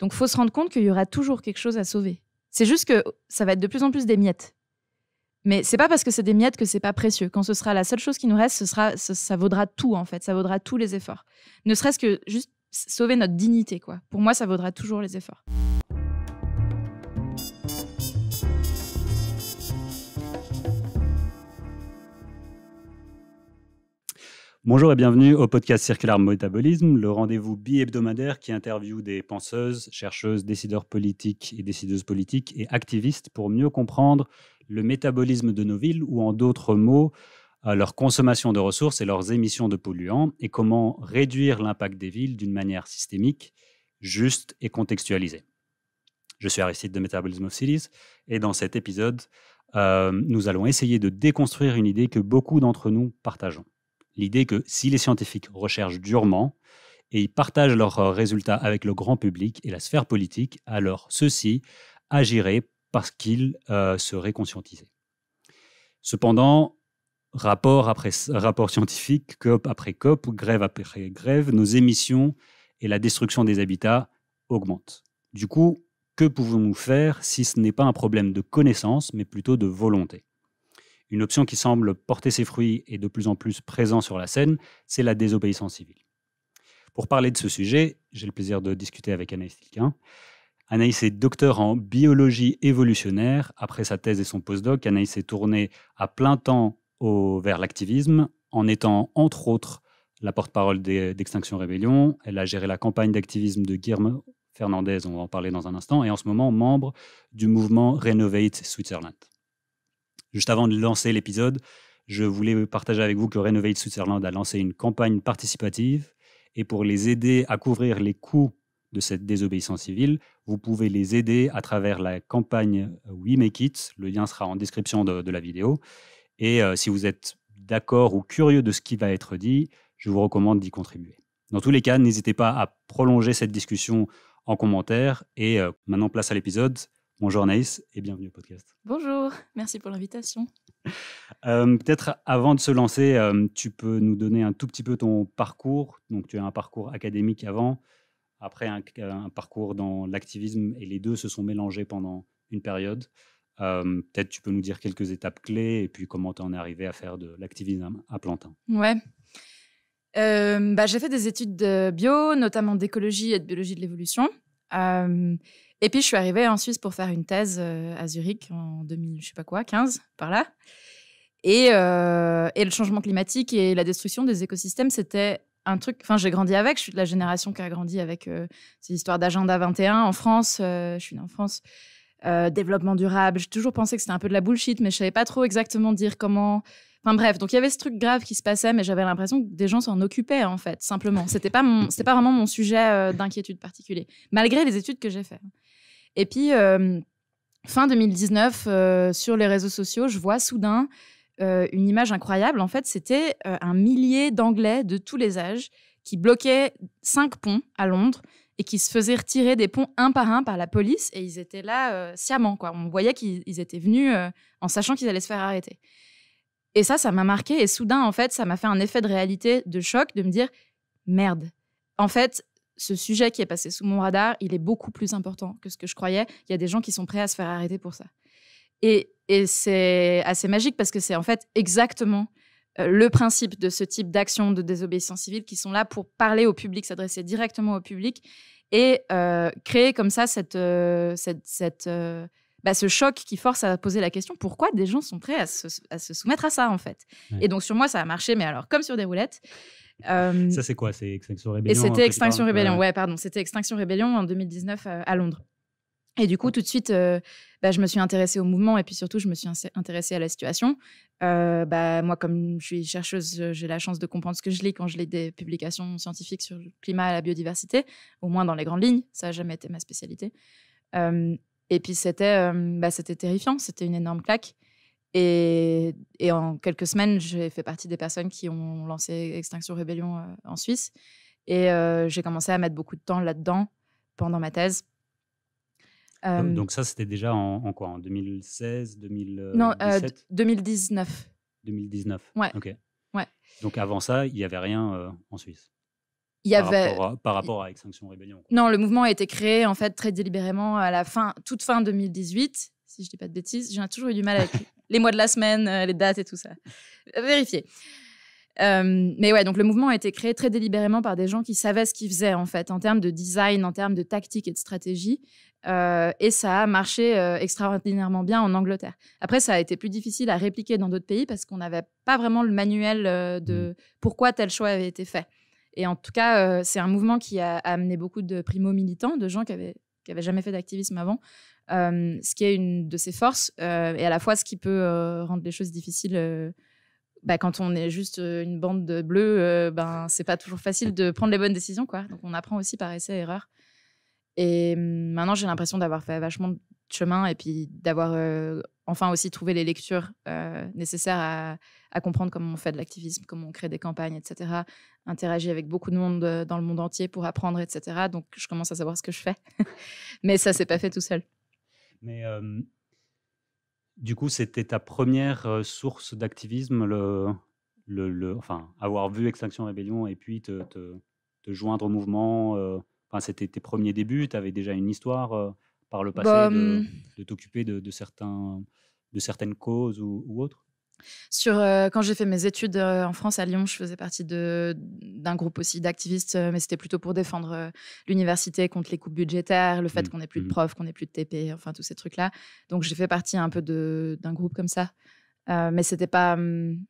Donc, faut se rendre compte qu'il y aura toujours quelque chose à sauver. C'est juste que ça va être de plus en plus des miettes. Mais c'est pas parce que c'est des miettes que c'est pas précieux. Quand ce sera la seule chose qui nous reste, ce sera, ça, vaudra tout en fait. Ça vaudra tous les efforts. Ne serait-ce que juste sauver notre dignité, quoi. Pour moi, ça vaudra toujours les efforts. Bonjour et bienvenue au podcast Circular Métabolisme, le rendez-vous bi-hebdomadaire qui interviewe des penseuses, chercheuses, décideurs politiques et décideuses politiques et activistes pour mieux comprendre le métabolisme de nos villes ou en d'autres mots, euh, leur consommation de ressources et leurs émissions de polluants et comment réduire l'impact des villes d'une manière systémique, juste et contextualisée. Je suis Aristide de Métabolisme of Cities et dans cet épisode, euh, nous allons essayer de déconstruire une idée que beaucoup d'entre nous partageons l'idée que si les scientifiques recherchent durement et ils partagent leurs euh, résultats avec le grand public et la sphère politique, alors ceux-ci agiraient parce qu'ils euh, seraient conscientisés. Cependant, rapport après rapport scientifique, COP après COP, grève après grève, nos émissions et la destruction des habitats augmentent. Du coup, que pouvons-nous faire si ce n'est pas un problème de connaissance, mais plutôt de volonté une option qui semble porter ses fruits et de plus en plus présent sur la scène, c'est la désobéissance civile. Pour parler de ce sujet, j'ai le plaisir de discuter avec Anaïs Tilkin. Anaïs est docteur en biologie évolutionnaire. Après sa thèse et son postdoc, Anaïs s'est tournée à plein temps vers l'activisme en étant, entre autres, la porte-parole d'Extinction Rebellion. Elle a géré la campagne d'activisme de Guillermo Fernandez, on va en parler dans un instant, et en ce moment membre du mouvement Renovate Switzerland. Juste avant de lancer l'épisode, je voulais partager avec vous que Renovate Switzerland a lancé une campagne participative et pour les aider à couvrir les coûts de cette désobéissance civile, vous pouvez les aider à travers la campagne euh, We Make It. Le lien sera en description de, la vidéo. Et euh, si vous êtes d'accord ou curieux de ce qui va être dit, je vous recommande d'y contribuer. Dans tous les cas, n'hésitez pas à prolonger cette discussion en commentaire. Et euh, maintenant, place à l'épisode. Bonjour Naïs et bienvenue au podcast. Bonjour, merci pour l'invitation. Euh, peut-être avant de se lancer, euh, tu peux nous donner un tout petit peu ton parcours. Donc tu as un parcours académique avant, après un, parcours dans l'activisme et les deux se sont mélangés pendant une période. Euh, peut-être tu peux nous dire quelques étapes clés et puis comment tu en es arrivé à faire de l'activisme à Plantin. Ouais. Bah, J'ai fait des études de bio, notamment d'écologie et de biologie de l'évolution. Et puis, je suis arrivée en Suisse pour faire une thèse euh, à Zurich en 2000, je sais pas quoi, 15, par là. Euh, et, le changement climatique et la destruction des écosystèmes, c'était un truc. Enfin, j'ai grandi avec. Je suis de la génération qui a grandi avec euh, ces histoires d'agenda 21 en France. je suis née en France. développement durable. J'ai toujours pensé que c'était un peu de la bullshit, mais je savais pas trop exactement dire comment. Enfin bref, donc il y avait ce truc grave qui se passait, mais j'avais l'impression que des gens s'en occupaient en fait, simplement. C'était pas mon, pas vraiment mon sujet d'inquiétude particulier, malgré les études que j'ai faites. Et puis, euh, fin 2019, euh, sur les réseaux sociaux, je vois soudain euh, une image incroyable. En fait, c'était un millier d'Anglais de tous les âges qui bloquaient cinq ponts à Londres et qui se faisaient retirer des ponts un par un par la police. Et ils étaient là sciemment. Quoi. On voyait qu'ils étaient venus en sachant qu'ils allaient se faire arrêter. Et ça, ça m'a marqué. Et soudain, en fait, ça m'a fait un effet de réalité, de choc, de me dire merde. En fait, ce sujet qui est passé sous mon radar, il est beaucoup plus important que ce que je croyais. Il y a des gens qui sont prêts à se faire arrêter pour ça. Et, c'est assez magique parce que c'est en fait exactement euh, le principe de ce type d'action de désobéissance civile qui sont là pour parler au public, s'adresser directement au public et euh, créer comme ça cette, euh, cette, bah, ce choc qui force à poser la question pourquoi des gens sont prêts à se, soumettre à ça en fait. Et donc sur moi ça a marché, mais alors comme sur des roulettes. Euh, Ça, c'est quoi C'est Extinction rébellion. Et c'était Extinction rébellion. ouais, pardon. C'était Extinction rébellion en 2019 euh, à Londres. Et du coup, tout de suite, euh, bah, je me suis intéressée au mouvement et puis surtout, je me suis intéressée à la situation. Bah, moi, comme je suis chercheuse, j'ai la chance de comprendre ce que je lis quand je lis des publications scientifiques sur le climat et la biodiversité, au moins dans les grandes lignes. Ça n'a jamais été ma spécialité. et puis, bah, c'était terrifiant, c'était une énorme claque. Et, en quelques semaines, j'ai fait partie des personnes qui ont lancé Extinction Rébellion euh, en Suisse. Et euh, j'ai commencé à mettre beaucoup de temps là-dedans pendant ma thèse. donc, euh, ça, c'était déjà en, en, quoi En 2016, 2017 Non, 2019. 2019 Ouais. Ouais. Donc avant ça, il n'y avait rien en Suisse il y avait par rapport à Extinction Rébellion. Non, le mouvement a été créé en fait très délibérément à la fin, toute fin 2018, si je ne dis pas de bêtises. J'ai toujours eu du mal avec les mois de la semaine, euh, les dates et tout ça. Euh, Vérifiez. Euh, mais ouais, donc le mouvement a été créé très délibérément par des gens qui savaient ce qu'ils faisaient en fait, en termes de design, en termes de tactique et de stratégie. et ça a marché extraordinairement bien en Angleterre. Après, ça a été plus difficile à répliquer dans d'autres pays parce qu'on n'avait pas vraiment le manuel de mm. pourquoi tel choix avait été fait. Et en tout cas, c'est un mouvement qui a, amené beaucoup de primo militants, de gens qui avaient qui n'avaient jamais fait d'activisme avant, euh, ce qui est une de ses forces euh, et à la fois ce qui peut euh, rendre les choses difficiles. Bah, quand on est juste une bande de bleus, ben, c'est pas toujours facile de prendre les bonnes décisions. Quoi. Donc on apprend aussi par essai et erreur. Et hum, maintenant, j'ai l'impression d'avoir fait vachement de chemin et puis d'avoir enfin aussi trouvé les lectures nécessaires à, à, comprendre comment on fait de l'activisme, comment on crée des campagnes, etc. Interagir avec beaucoup de monde dans le monde entier pour apprendre, etc. Donc je commence à savoir ce que je fais. Mais ça, c'est pas fait tout seul. Mais euh, du coup, c'était ta première euh, source d'activisme, le, enfin, avoir vu Extinction Rebellion et puis te, joindre au mouvement. Euh, enfin, c'était tes premiers débuts, tu avais déjà une histoire par le passé de, bah, hum. t'occuper de, certains, de certaines causes ou autres sur, euh, quand j'ai fait mes études euh, en France à Lyon, je faisais partie d'un groupe aussi d'activistes, euh, mais c'était plutôt pour défendre l'université contre les coupes budgétaires, le fait mmh. qu'on n'ait plus de mmh. profs, qu'on n'ait plus de TP, enfin tous ces trucs-là. Donc j'ai fait partie un peu d'un groupe comme ça, mais c'était pas mmh,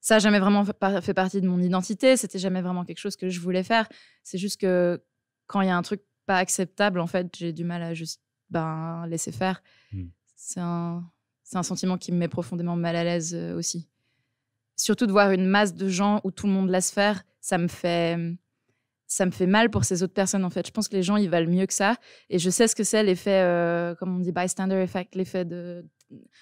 ça jamais vraiment fait partie de mon identité. C'était jamais vraiment quelque chose que je voulais faire. C'est juste que quand il y a un truc pas acceptable, en fait, j'ai du mal à juste ben, laisser faire. C'est un c'est un sentiment qui me met profondément mal à l'aise euh, aussi. Surtout de voir une masse de gens où tout le monde laisse faire, ça me fait ça me fait mal pour ces autres personnes en fait. Je pense que les gens ils valent mieux que ça et je sais ce que c'est l'effet euh, comme on dit bystander effect, l'effet de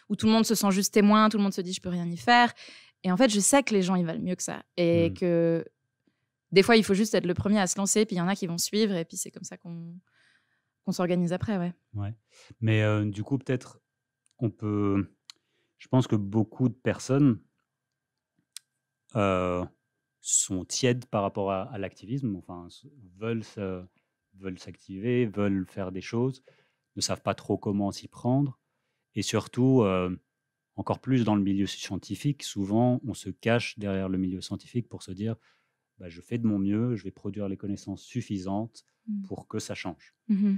où tout le monde se sent juste témoin, tout le monde se dit je peux rien y faire et en fait je sais que les gens ils valent mieux que ça et hmm. que des fois il faut juste être le premier à se lancer puis il y en a qui vont suivre et puis c'est comme ça qu'on qu'on s'organise après ouais. ouais. Mais euh, du coup peut-être on peut. Je pense que beaucoup de personnes euh, sont tièdes par rapport à, l'activisme, enfin, veulent, veulent s'activer, veulent faire des choses, ne savent pas trop comment s'y prendre. Et surtout, euh, encore plus dans le milieu scientifique, souvent on se cache derrière le milieu scientifique pour se dire bah, je fais de mon mieux, je vais produire les connaissances suffisantes mmh. pour que ça change. Mmh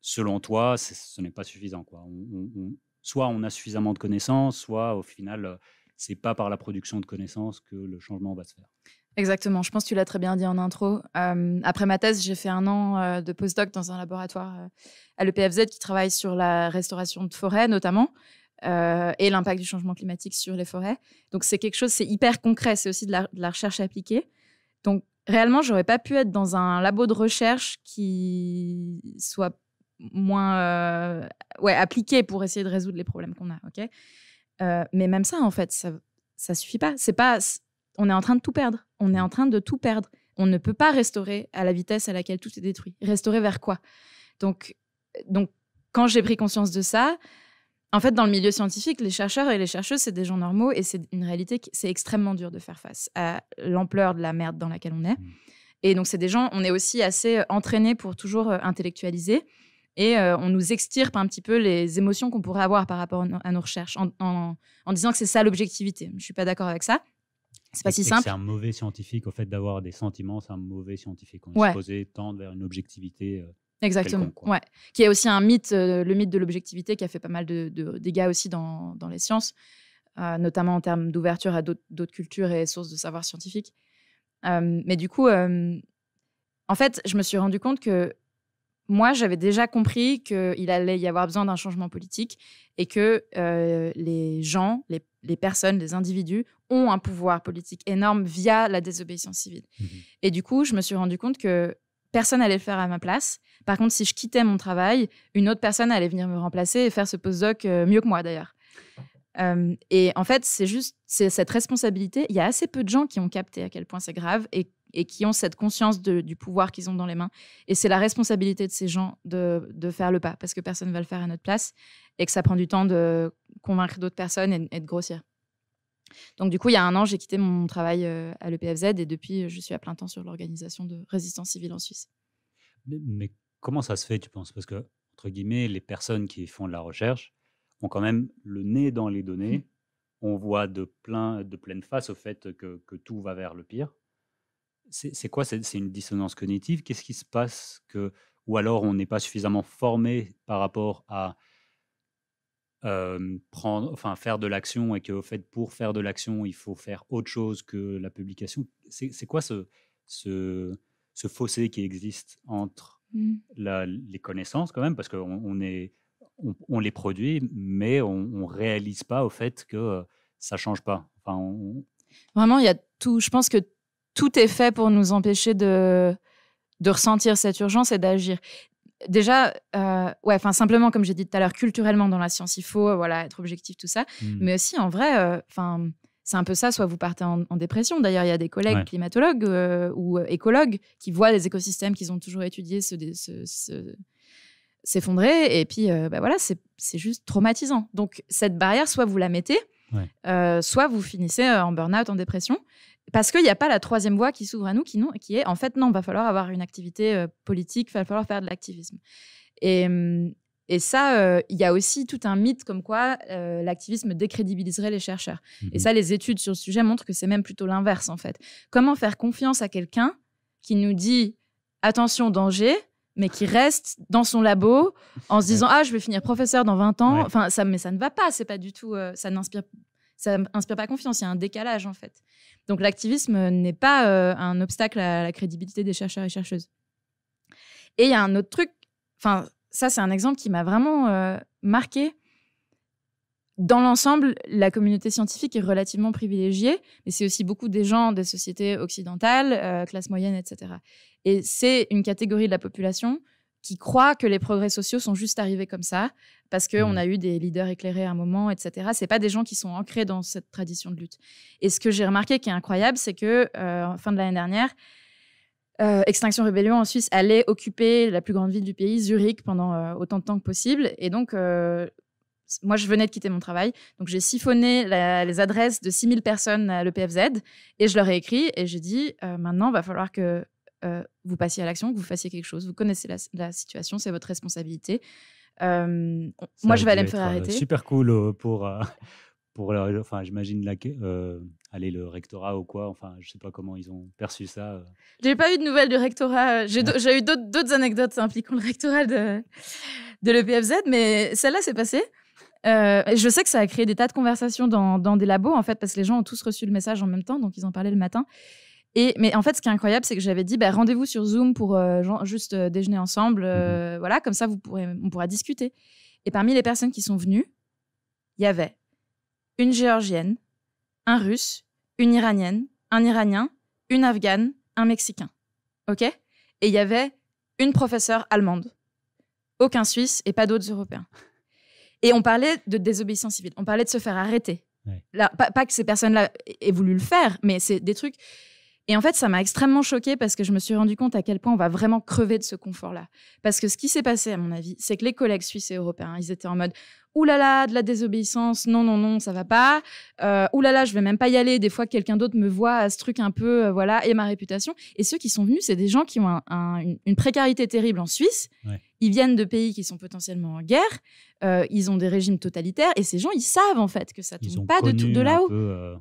selon toi, ce n'est pas suffisant. Quoi. soit on a suffisamment de connaissances, soit au final, euh, c'est pas par la production de connaissances que le changement va se faire. Exactement, je pense que tu l'as très bien dit en intro. Euh, après ma thèse, j'ai fait un an de euh, de postdoc dans un laboratoire à l'EPFZ qui travaille sur la restauration de forêts notamment et l'impact du changement climatique sur les forêts. Donc c'est quelque chose, c'est hyper concret, c'est aussi de la, de la, recherche appliquée. Donc réellement, j'aurais pas pu être dans un labo de recherche qui soit moins euh, ouais, appliquées pour essayer de résoudre les problèmes qu'on a. Euh, mais même ça, en fait, ça ne suffit pas. C'est pas on est en train de tout perdre. On est en train de tout perdre. On ne peut pas restaurer à la vitesse à laquelle tout est détruit. Restaurer vers quoi donc, donc, quand j'ai pris conscience de ça, en fait, dans le milieu scientifique, les chercheurs et les chercheuses, c'est des gens normaux et c'est une réalité c'est extrêmement dur de faire face à l'ampleur de la merde dans laquelle on est. Mmh. Et donc, c'est des gens, on est aussi assez euh, entraînés pour toujours intellectualiser et euh, on nous extirpe un petit peu les émotions qu'on pourrait avoir par rapport à nos recherches en, disant que c'est ça l'objectivité. Je suis pas d'accord avec ça. C'est pas si simple. C'est un mauvais scientifique au fait d'avoir des sentiments, c'est un mauvais scientifique. On est supposé tendre vers une objectivité. Euh, Exactement. Qui est aussi un mythe, euh, le mythe de l'objectivité qui a fait pas mal de, de dégâts aussi dans, dans les sciences, notamment en termes d'ouverture à d'autres cultures et sources de savoir scientifique. mais du coup, en fait, je me suis rendu compte que moi, j'avais déjà compris qu'il allait y avoir besoin d'un changement politique et que euh, les gens, les, personnes, les individus ont un pouvoir politique énorme via la désobéissance civile. Mhm. Et du coup, je me suis rendu compte que personne n'allait le faire à ma place. Par contre, si je quittais mon travail, une autre personne allait venir me remplacer et faire ce postdoc euh, mieux que moi d'ailleurs. Euh, et en fait, c'est juste cette responsabilité. Il y a assez peu de gens qui ont capté à quel point c'est grave et et qui ont cette conscience du pouvoir qu'ils ont dans les mains. Et c'est la responsabilité de ces gens de, faire le pas, parce que personne ne va le faire à notre place, et que ça prend du temps de convaincre d'autres personnes et, de grossir. Donc du coup, il y a un an, j'ai quitté mon travail euh, à l'EPFZ, et depuis, je suis à plein temps sur l'organisation de résistance civile en Suisse. Mais, comment ça se fait, tu penses Parce que, entre guillemets, les personnes qui font de la recherche ont quand même le nez dans les données. Mmh. On voit de, plein, de pleine face au fait que tout va vers le pire c'est quoi C'est une dissonance cognitive Qu'est-ce qui se passe que, Ou alors on n'est pas suffisamment formé par rapport à prendre, enfin, faire de l'action et qu'au fait, pour faire de l'action, il faut faire autre chose que la publication. C'est quoi ce, ce, ce, fossé qui existe entre mmh. les connaissances quand même Parce qu'on on est... On, les produit, mais on ne réalise pas au fait que ça change pas. Enfin, Vraiment, il y a tout. Je pense que tout est fait pour nous empêcher de, de ressentir cette urgence et d'agir. Déjà, euh, ouais, enfin simplement comme j'ai dit tout à l'heure, culturellement dans la science, il faut euh, voilà être objectif tout ça, hmm. mais aussi en vrai, euh, enfin. c'est un peu ça, soit vous partez en, dépression. D'ailleurs, il y a des collègues climatologues ou écologues qui voient des écosystèmes qu'ils ont toujours étudiés s'effondrer. et puis, bah, voilà, c'est juste traumatisant. Donc, cette barrière, soit vous la mettez, soit vous finissez en burn-out, en dépression parce qu'il n'y a pas la troisième voie qui s'ouvre à nous, qui, non, qui est en fait non, il va falloir avoir une activité euh, politique, il va falloir faire de l'activisme. Et, mm, ça, euh, il y a aussi tout un mythe comme quoi euh, l'activisme décrédibiliserait les chercheurs. Et mhm. ça, les études sur le sujet montrent que c'est même plutôt l'inverse en fait. Comment faire confiance à quelqu'un qui nous dit attention danger, mais qui reste dans son labo en se disant ah je vais finir professeur dans 20 ans. Enfin ça mais ça ne va pas, c'est pas du tout ça n'inspire ça inspire pas confiance, il y a un décalage en fait. Donc l'activisme n'est pas euh, un obstacle à la crédibilité des chercheurs et chercheuses. Et il y a un autre truc, enfin ça c'est un exemple qui m'a vraiment euh, marqué. Dans l'ensemble, la communauté scientifique est relativement privilégiée, mais c'est aussi beaucoup des gens des sociétés occidentales, euh, classe moyenne, etc. Et c'est une catégorie de la population qui croient que les progrès sociaux sont juste arrivés comme ça, parce qu'on on mm. a eu des leaders éclairés à un moment, etc. Ce pas des gens qui sont ancrés dans cette tradition de lutte. Et ce que j'ai remarqué qui est incroyable, c'est que euh, fin de l'année dernière, euh, Extinction Rébellion en Suisse allait occuper la plus grande ville du pays, Zurich, pendant euh, autant de temps que possible. Et donc, moi, je venais de quitter mon travail, donc j'ai siphonné les adresses de 6000 personnes à l'EPFZ et je leur ai écrit et j'ai dit, maintenant, il va falloir que euh, vous passiez à l'action, que vous fassiez quelque chose. Vous connaissez la, situation, c'est votre responsabilité. Euh, moi, je vais aller me faire euh, arrêter. Super cool pour, pour enfin, j'imagine aller le rectorat ou quoi. Enfin, je sais pas comment ils ont perçu ça. J'ai pas eu de nouvelles du rectorat. Ah. J'ai eu d'autres anecdotes hein, impliquant le rectorat de, de l'EPFZ, mais celle-là s'est passée. je sais que ça a créé des tas de conversations dans, dans, des labos, en fait, parce que les gens ont tous reçu le message en même temps, donc ils en parlaient le matin mais en fait, ce qui est incroyable, c'est que j'avais dit bah, rendez-vous sur Zoom pour euh, juste euh, déjeuner ensemble. Euh, mhm. voilà, comme ça, vous pourrez, on pourra discuter. Et parmi les personnes qui sont venues, il y avait une géorgienne, un russe, une iranienne, un iranien, une afghane, un mexicain. OK Et il y avait une professeure allemande, aucun suisse et pas d'autres européens. Et on parlait de désobéissance civile, on parlait de se faire arrêter. pas que ces personnes-là aient voulu le faire, mais c'est des trucs et en fait, ça m'a extrêmement choquée parce que je me suis rendu compte à quel point on va vraiment crever de ce confort-là. Parce que ce qui s'est passé, à mon avis, c'est que les collègues suisses et européens, ils étaient en mode oulala, là là, de la désobéissance, non, non, non, ça va pas. Euh, oulala, là je vais même pas y aller. Des fois, quelqu'un d'autre me voit à ce truc un peu, euh, voilà, et ma réputation. Et ceux qui sont venus, c'est des gens qui ont une précarité terrible en Suisse. Ils viennent de pays qui sont potentiellement en guerre. Euh, ils ont des régimes totalitaires. Et ces gens, ils savent, en fait, que ça ne tombe pas de, de là-haut. Euh,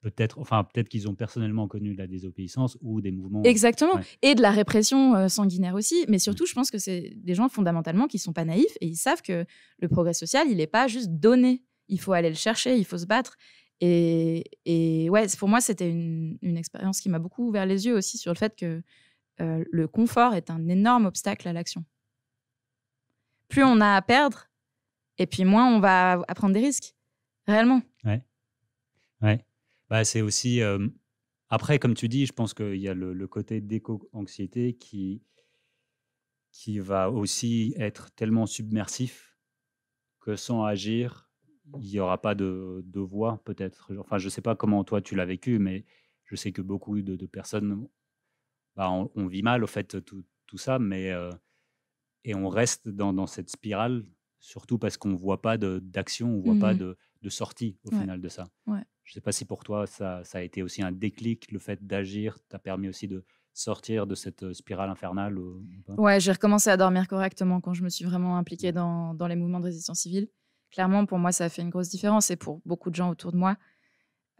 peut-être, enfin peut-être qu'ils ont personnellement connu de la désobéissance ou des mouvements. Exactement, et de la répression euh, sanguinaire aussi. Mais mm. surtout, je pense que c'est des gens fondamentalement qui sont pas naïfs et ils savent que le progrès social, il n'est pas juste donné. Il faut aller le chercher, il faut se battre. Et, et ouais, pour moi, c'était une, une expérience qui m'a beaucoup ouvert les yeux aussi sur le fait que euh, le confort est un énorme obstacle à l'action. Plus on a à perdre, et puis moins on va prendre des risques, réellement. Ouais. Ouais. Bah, c'est aussi. après, comme tu dis, je pense qu'il y a le, côté d'éco-anxiété qui, qui va aussi être tellement submersif que sans agir, il n'y aura pas de, de voix, peut-être. Enfin, je ne sais pas comment toi tu l'as vécu, mais je sais que beaucoup de, personnes, bah, on, vit mal au fait tout, tout ça, mais et on reste dans, cette spirale, surtout parce qu'on ne voit pas d'action, on ne voit pas de, mmh sortie au final de ça. Ouais. Je ne sais pas si pour toi, ça, a été aussi un déclic, le fait d'agir t'a permis aussi de sortir de cette euh, spirale infernale ou, Ouais, j'ai recommencé à dormir correctement quand je me suis vraiment impliquée dans, les mouvements de résistance civile. Clairement, pour moi, ça a fait une grosse différence et pour beaucoup de gens autour de moi.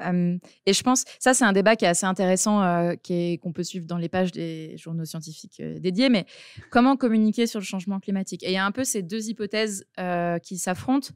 et je pense, ça, c'est un débat qui est assez intéressant, euh, est qu'on peut suivre dans les pages des journaux scientifiques euh, dédiés, mais comment communiquer sur le changement climatique Et il y a un peu ces deux hypothèses qui s'affrontent.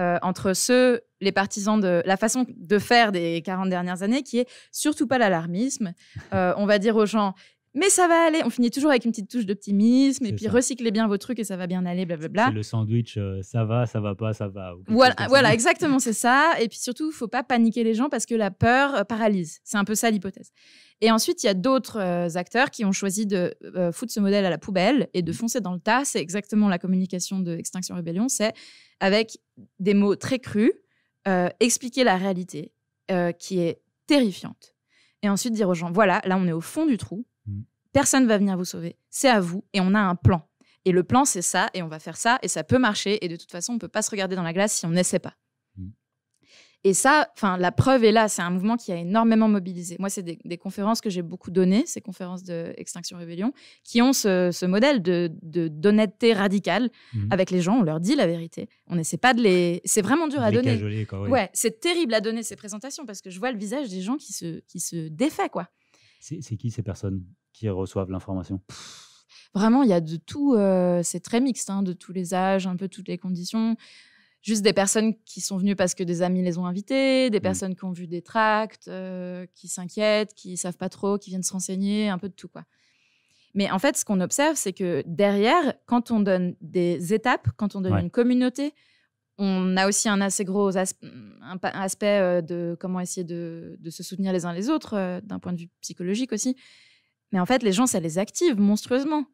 Euh, entre ceux, les partisans de la façon de faire des 40 dernières années, qui est surtout pas l'alarmisme. Euh, on va dire aux gens, mais ça va aller. On finit toujours avec une petite touche d'optimisme et puis recyclez bien vos trucs et ça va bien aller, blablabla. C'est le sandwich, euh, ça va, ça va pas, ça va. Voilà, exactement, c'est ça. Et puis surtout, faut pas paniquer les gens parce que la peur euh, paralyse. C'est un peu ça l'hypothèse. Et ensuite, il y a d'autres euh, acteurs qui ont choisi de foutre ce modèle à la poubelle et de mmh. foncer dans le tas. C'est exactement la communication de Extinction Rebellion. C'est avec des mots très crus, expliquer la réalité qui est terrifiante. Et ensuite dire aux gens, voilà, là on est au fond du trou, Personne va venir vous sauver. C'est à vous et on a un plan. Et le plan, c'est ça et on va faire ça et ça peut marcher. Et de toute façon, on ne peut pas se regarder dans la glace si on n'essaie pas. Mm. Et ça, enfin, la preuve est là. C'est un mouvement qui a énormément mobilisé. Moi, c'est des, conférences que j'ai beaucoup données, ces conférences de Extinction Rébellion, qui ont ce, modèle de d'honnêteté radicale mm-hmm. avec les gens. On leur dit la vérité. On n'essaie pas de les. C'est vraiment dur à donner. c'est terrible à donner ces présentations parce que je vois le visage des gens qui se qui se défait quoi. C'est qui ces personnes qui reçoivent l'information Vraiment, il y a de tout. Euh, c'est très mixte, hein, de tous les âges, un peu toutes les conditions. Juste des personnes qui sont venues parce que des amis les ont invitées, des mmh. personnes qui ont vu des tracts, euh, qui s'inquiètent, qui savent pas trop, qui viennent se renseigner, un peu de tout quoi. Mais en fait, ce qu'on observe, c'est que derrière, quand on donne des étapes, quand on donne une communauté, on a aussi un assez gros un aspect euh, de comment essayer de, de, se soutenir les uns les autres, d'un point de vue psychologique aussi. Mais en fait, les gens, ça les active monstrueusement.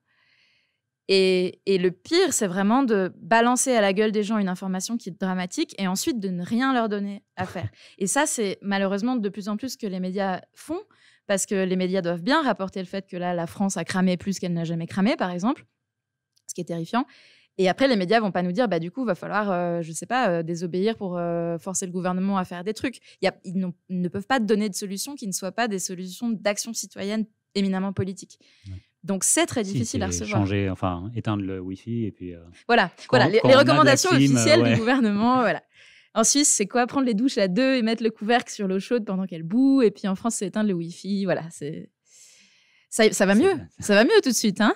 Et, le pire, c'est vraiment de balancer à la gueule des gens une information qui est dramatique et ensuite de ne rien leur donner à faire. Et ça, c'est malheureusement de plus en plus que les médias font, parce que les médias doivent bien rapporter le fait que là, la France a cramé plus qu'elle n'a jamais cramé, par exemple, ce qui est terrifiant. Et après, les médias vont pas nous dire, bah, du coup, va falloir, je euh, je sais pas, euh, désobéir pour euh, forcer le gouvernement à faire des trucs. ils, ils ne peuvent pas donner de solutions qui ne soient pas des solutions d'action citoyenne éminemment politique. Donc c'est très difficile à recevoir. Changer, enfin éteindre le Wi-Fi et puis. Euh, voilà, voilà les, recommandations euh, officielles du gouvernement, voilà. En Suisse, c'est quoi Prendre les douches à deux et mettre le couvercle sur l'eau chaude pendant qu'elle boue. Et puis en France, c'est éteindre le Wi-Fi. Voilà, c'est ça, ça, va mieux. Ça va mieux tout de suite, hein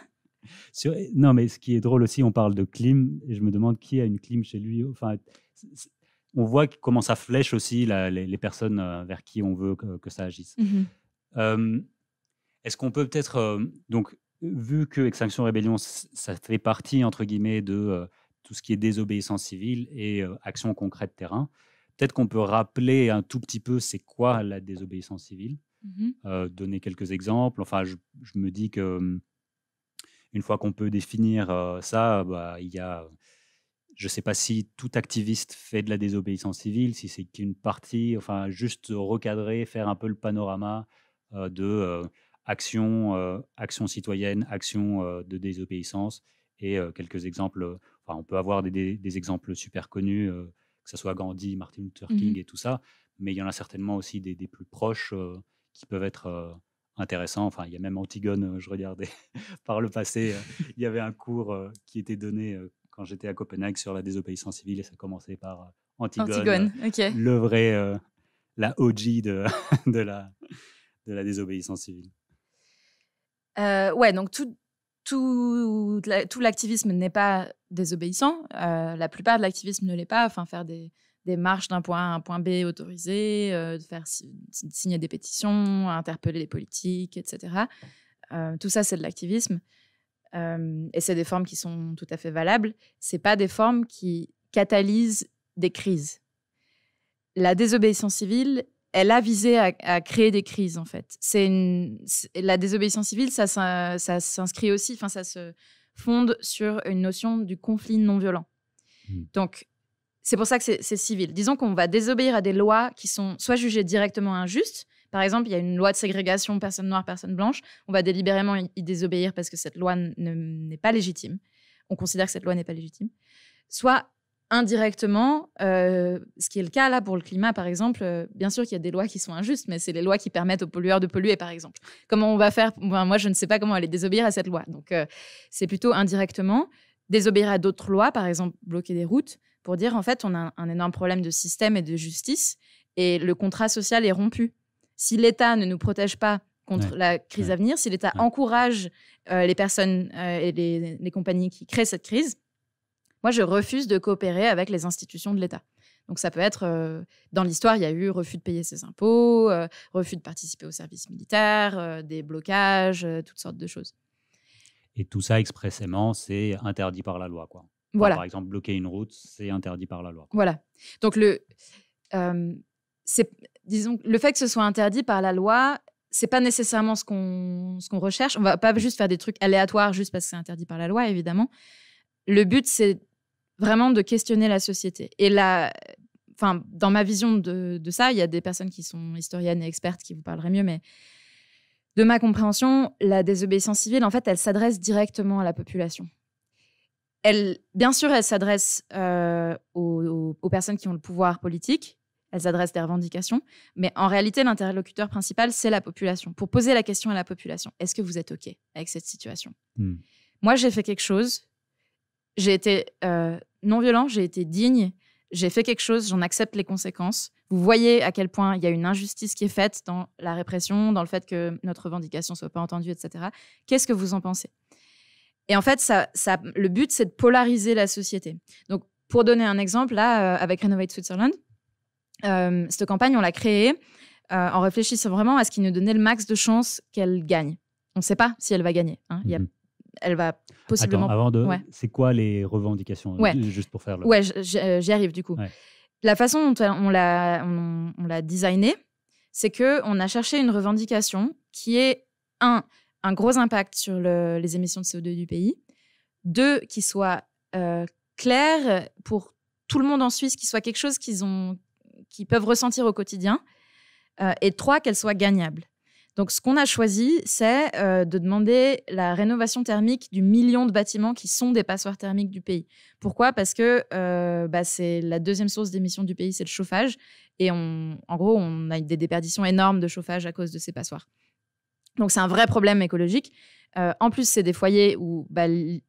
Non, mais ce qui est drôle aussi, on parle de clim et je me demande qui a une clim chez lui. Enfin, on voit comment ça flèche aussi les, personnes euh, vers qui on veut que, ça agisse. Mmh est-ce qu'on peut peut-être, euh, donc, vu que Extinction Rébellion, ça fait partie, entre guillemets, de euh, tout ce qui est désobéissance civile et euh, action concrète terrain, peut-être qu'on peut rappeler un tout petit peu c'est quoi la désobéissance civile, mmh donner quelques exemples. Enfin, je, me dis que hum, une fois qu'on peut définir ça, bah, il y a. Je ne sais pas si tout activiste fait de la désobéissance civile, si c'est qu'une partie, enfin juste recadrer, faire un peu le panorama de action, euh, action citoyenne, action euh, de désobéissance et euh, quelques exemples. Enfin, on peut avoir des, exemples super connus, que ce soit Gandhi, Martin Luther King mhm. et tout ça, mais il y en a certainement aussi des, plus proches qui peuvent être intéressants. Enfin, il y a même Antigone, je regardais par le passé, il y avait un cours qui était donné quand j'étais à Copenhague sur la désobéissance civile et ça commençait par Antigone, le vrai, la OG de, de la de la désobéissance civile. Euh, ouais, donc tout, tout, tout l'activisme n'est pas désobéissant. Euh, la plupart de l'activisme ne l'est pas. Enfin, faire des, des marches d'un point A à un point B autorisées, euh, faire signer des pétitions, interpeller les politiques, etc. Euh, tout ça, c'est de l'activisme. et c'est des formes qui sont tout à fait valables. C'est pas des formes qui catalysent des crises. La désobéissance civile elle a visé à, créer des crises, en fait. C'est la désobéissance civile, ça, s'inscrit aussi, enfin, ça se fonde sur une notion du conflit non violent. Hmm. Donc, c'est pour ça que c'est civil. Disons qu'on va désobéir à des lois qui sont soit jugées directement injustes, par exemple, il y a une loi de ségrégation personne noire, personne blanche, on va délibérément y désobéir parce que cette loi n'est pas légitime. On considère que cette loi n'est pas légitime. Soit indirectement, euh, ce qui est le cas là pour le climat, par exemple, euh, bien sûr qu'il y a des lois qui sont injustes, mais c'est les lois qui permettent aux pollueurs de polluer, par exemple. Comment on va faire Moi, je ne sais pas comment aller désobéir à cette loi. Donc, euh, c'est plutôt indirectement désobéir à d'autres lois, par exemple bloquer des routes, pour dire en fait, on a un énorme problème de système et de justice, et le contrat social est rompu. Si l'État ne nous protège pas contre la crise à venir, si l'État encourage les personnes et les compagnies qui créent cette crise, moi, je refuse de coopérer avec les institutions de l'État. Donc ça peut être, euh, dans l'histoire, il y a eu refus de payer ses impôts, euh, refus de participer au service militaire, euh, des blocages, toutes sortes de choses. Et tout ça expressément, c'est interdit par la loi. Quoi. Voilà. par exemple, bloquer une route, c'est interdit par la loi. Voilà. Donc le, disons, le fait que ce soit interdit par la loi, c'est pas nécessairement ce qu'on recherche. On va pas juste faire des trucs aléatoires juste parce que c'est interdit par la loi, évidemment. Le but, c'est vraiment de questionner la société. Et là, enfin, dans ma vision de, ça, il y a des personnes qui sont historiennes et expertes qui vous parleraient mieux, mais de ma compréhension, la désobéissance civile, en fait, elle s'adresse directement à la population. Elle, bien sûr, elle s'adresse euh, aux, personnes qui ont le pouvoir politique, elles adressent des revendications, mais en réalité, l'interlocuteur principal, c'est la population. Pour poser la question à la population, est-ce que vous êtes OK avec cette situation hmm. Moi, j'ai fait quelque chose, j'ai été euh, non violent, j'ai été digne, j'ai fait quelque chose, j'en accepte les conséquences. Vous voyez à quel point il y a une injustice qui est faite dans la répression, dans le fait que notre revendication soit pas entendue, etc. Qu'est-ce que vous en pensez Et en fait, le but, c'est de polariser la société. Donc, pour donner un exemple, là, euh, avec Renovate Switzerland, euh, cette campagne, on l'a créée euh, en réfléchissant vraiment à ce qui nous donnait le max de chances qu'elle gagne. On ne sait pas si elle va gagner. Hein. Mhm elle va possiblement. Attends, avant de. C'est quoi les revendications Juste pour faire le. Ouais, j'y arrive du coup. La façon dont on l'a on, l'a designé, c'est que on a cherché une revendication qui est un un gros impact sur les émissions de CO2 du pays, deux qui soit euh, pour tout le monde en Suisse, qui soit quelque chose qu'ils ont, qu'ils peuvent ressentir au quotidien, euh, et trois qu'elle soit gagnable. Donc, ce qu'on a choisi, c'est euh, de demander la rénovation thermique du million de bâtiments qui sont des passoires thermiques du pays. Pourquoi Parce que euh, bah, c'est la deuxième source d'émissions du pays, c'est le chauffage. Et en gros, on a des déperditions énormes de chauffage à cause de ces passoires. Donc, c'est un vrai problème écologique. Euh, en plus, c'est des foyers où bah,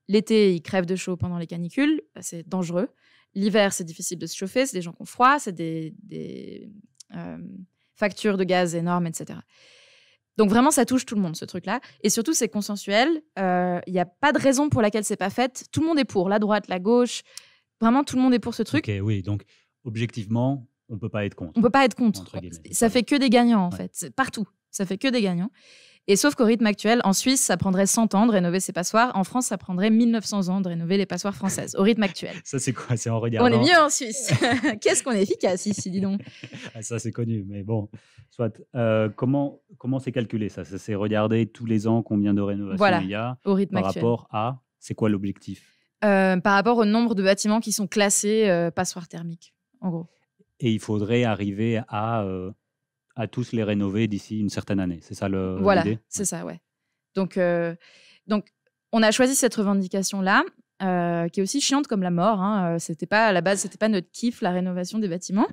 l'été, ils crèvent de chaud pendant les canicules. Bah, c'est dangereux. L'hiver, c'est difficile de se chauffer. C'est des gens qui ont froid. C'est des, des factures de gaz énormes, etc. Donc vraiment, ça touche tout le monde, ce truc-là. Et surtout, c'est consensuel. Il euh, n'y a pas de raison pour laquelle c'est pas fait. Tout le monde est pour, la droite, la gauche. Vraiment, tout le monde est pour ce truc. Ok, oui. Donc, objectivement, on peut pas être contre. On peut pas être contre. Ça fait que des gagnants, en fait. Partout, ça fait que des gagnants. Et sauf qu'au rythme actuel, en Suisse, ça prendrait 100 ans de rénover ses passoires. En France, ça prendrait 1900 ans de rénover les passoires françaises, au rythme actuel. Ça, c'est quoi C'est en regardant. On est mieux en Suisse. Qu'est-ce qu'on est efficace ici, dis donc. Ah, ça, c'est connu, mais bon. Soit. Euh, comment comment c'est calculé ça, C'est regarder tous les ans combien de rénovations il y a au rythme par rapport à. C'est quoi l'objectif euh, Par rapport au nombre de bâtiments qui sont classés euh, passoires thermiques, en gros. Et il faudrait arriver à à tous les rénover d'ici une certaine année. C'est ça le. Voilà, c'est ça, ouais. Donc, euh, donc, on a choisi cette revendication-là, euh, qui est aussi chiante comme la mort. Hein. Euh, c'était pas à la base, c'était pas notre kiff la rénovation des bâtiments,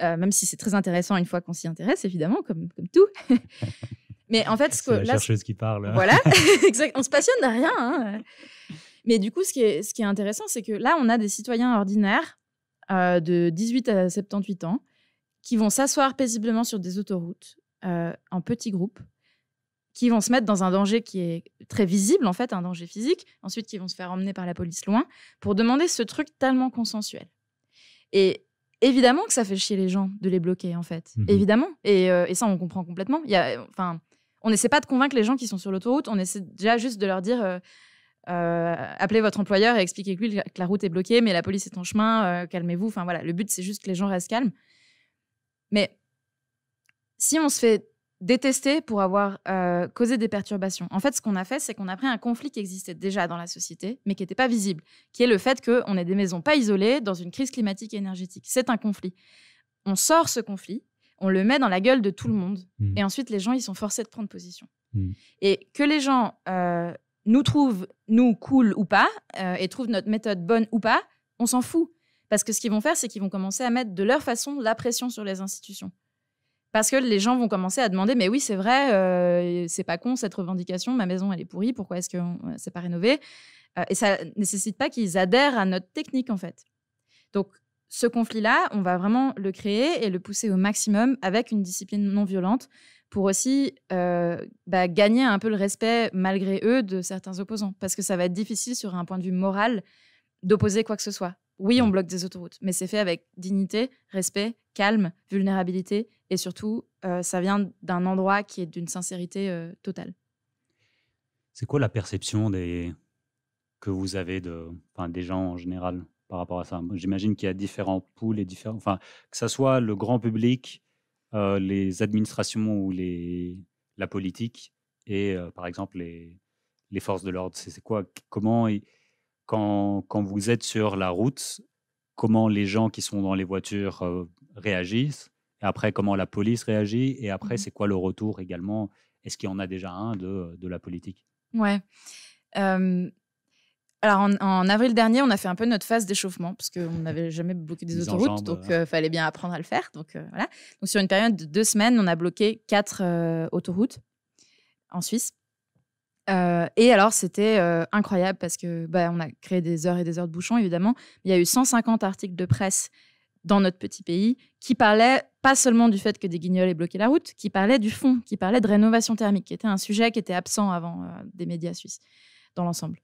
même si c'est très intéressant une fois qu'on s'y intéresse, évidemment, comme comme tout. Mais en fait, ce que la là, chercheuse qui parle. Voilà, On se passionne de rien. Hein. Mais du coup, ce qui est, ce qui est intéressant, c'est que là, on a des citoyens ordinaires de 18 à 78 ans qui vont s'asseoir paisiblement sur des autoroutes euh, en petits groupes, qui vont se mettre dans un danger qui est très visible, en fait, un danger physique, ensuite qui vont se faire emmener par la police loin, pour demander ce truc tellement consensuel. Et évidemment que ça fait chier les gens de les bloquer, en fait. Mhm. Évidemment. Euh, et, ça, on comprend complètement. y enfin, on n'essaie pas de convaincre les gens qui sont sur l'autoroute, on essaie déjà juste de leur dire... Euh, appelez votre employeur et expliquez-lui que la route est bloquée, mais la police est en chemin, calmez-vous. Enfin voilà, le but c'est juste que les gens restent calmes. Mais si on se fait détester pour avoir euh, causé des perturbations, en fait, ce qu'on a fait, c'est qu'on a pris un conflit qui existait déjà dans la société, mais qui n'était pas visible, qui est le fait qu'on ait des maisons pas isolées dans une crise climatique et énergétique. C'est un conflit. On sort ce conflit, on le met dans la gueule de tout le monde, mmh. et ensuite les gens, ils sont forcés de prendre position. Mmh. Et que les gens euh, nous trouvent, nous, cool ou pas, euh, et trouvent notre méthode bonne ou pas, on s'en fout. Parce que ce qu'ils vont faire, c'est qu'ils vont commencer à mettre de leur façon la pression sur les institutions. Parce que les gens vont commencer à demander, mais oui, c'est vrai, euh, c'est pas con cette revendication, ma maison elle est pourrie, pourquoi est-ce que euh, c'est pas rénové euh, Et ça nécessite pas qu'ils adhèrent à notre technique en fait. Donc ce conflit-là, on va vraiment le créer et le pousser au maximum avec une discipline non violente pour aussi bah, gagner un peu le respect, malgré eux, de certains opposants. Parce que ça va être difficile sur un point de vue moral d'opposer quoi que ce soit. Oui, on mm. bloque des autoroutes, mais c'est fait avec dignité, respect, calme, vulnérabilité, et surtout, euh, ça vient d'un endroit qui est d'une sincérité euh, totale. C'est quoi la perception des... que vous avez de... des gens en général par rapport à ça J'imagine qu'il y a différents poules et différents... Enfin, que ce soit le grand public, euh, les administrations ou les... la politique, et par exemple les, forces de l'ordre. C'est quoi Comment quand, vous êtes sur la route, comment les gens qui sont dans les voitures réagissent, et après comment la police réagit, et mmh après c'est quoi le retour également Est-ce qu'il y en a déjà un de, la politique Ouais. Alors, en, avril dernier, on a fait un peu notre phase d'échauffement, parce qu'on n'avait jamais bloqué des autoroutes, donc il euh. fallait bien apprendre à le faire. Donc, voilà. donc, sur une période de deux semaines, on a bloqué quatre autoroutes en Suisse. Euh, et alors, c'était euh, incroyable parce que bah, on a créé des heures et des heures de bouchons, évidemment. Il y a eu 150 articles de presse dans notre petit pays qui parlaient pas seulement du fait que des guignols aient bloqué la route, qui parlaient du fond, qui parlaient de rénovation thermique, qui était un sujet qui était absent avant euh, des médias suisses dans l'ensemble.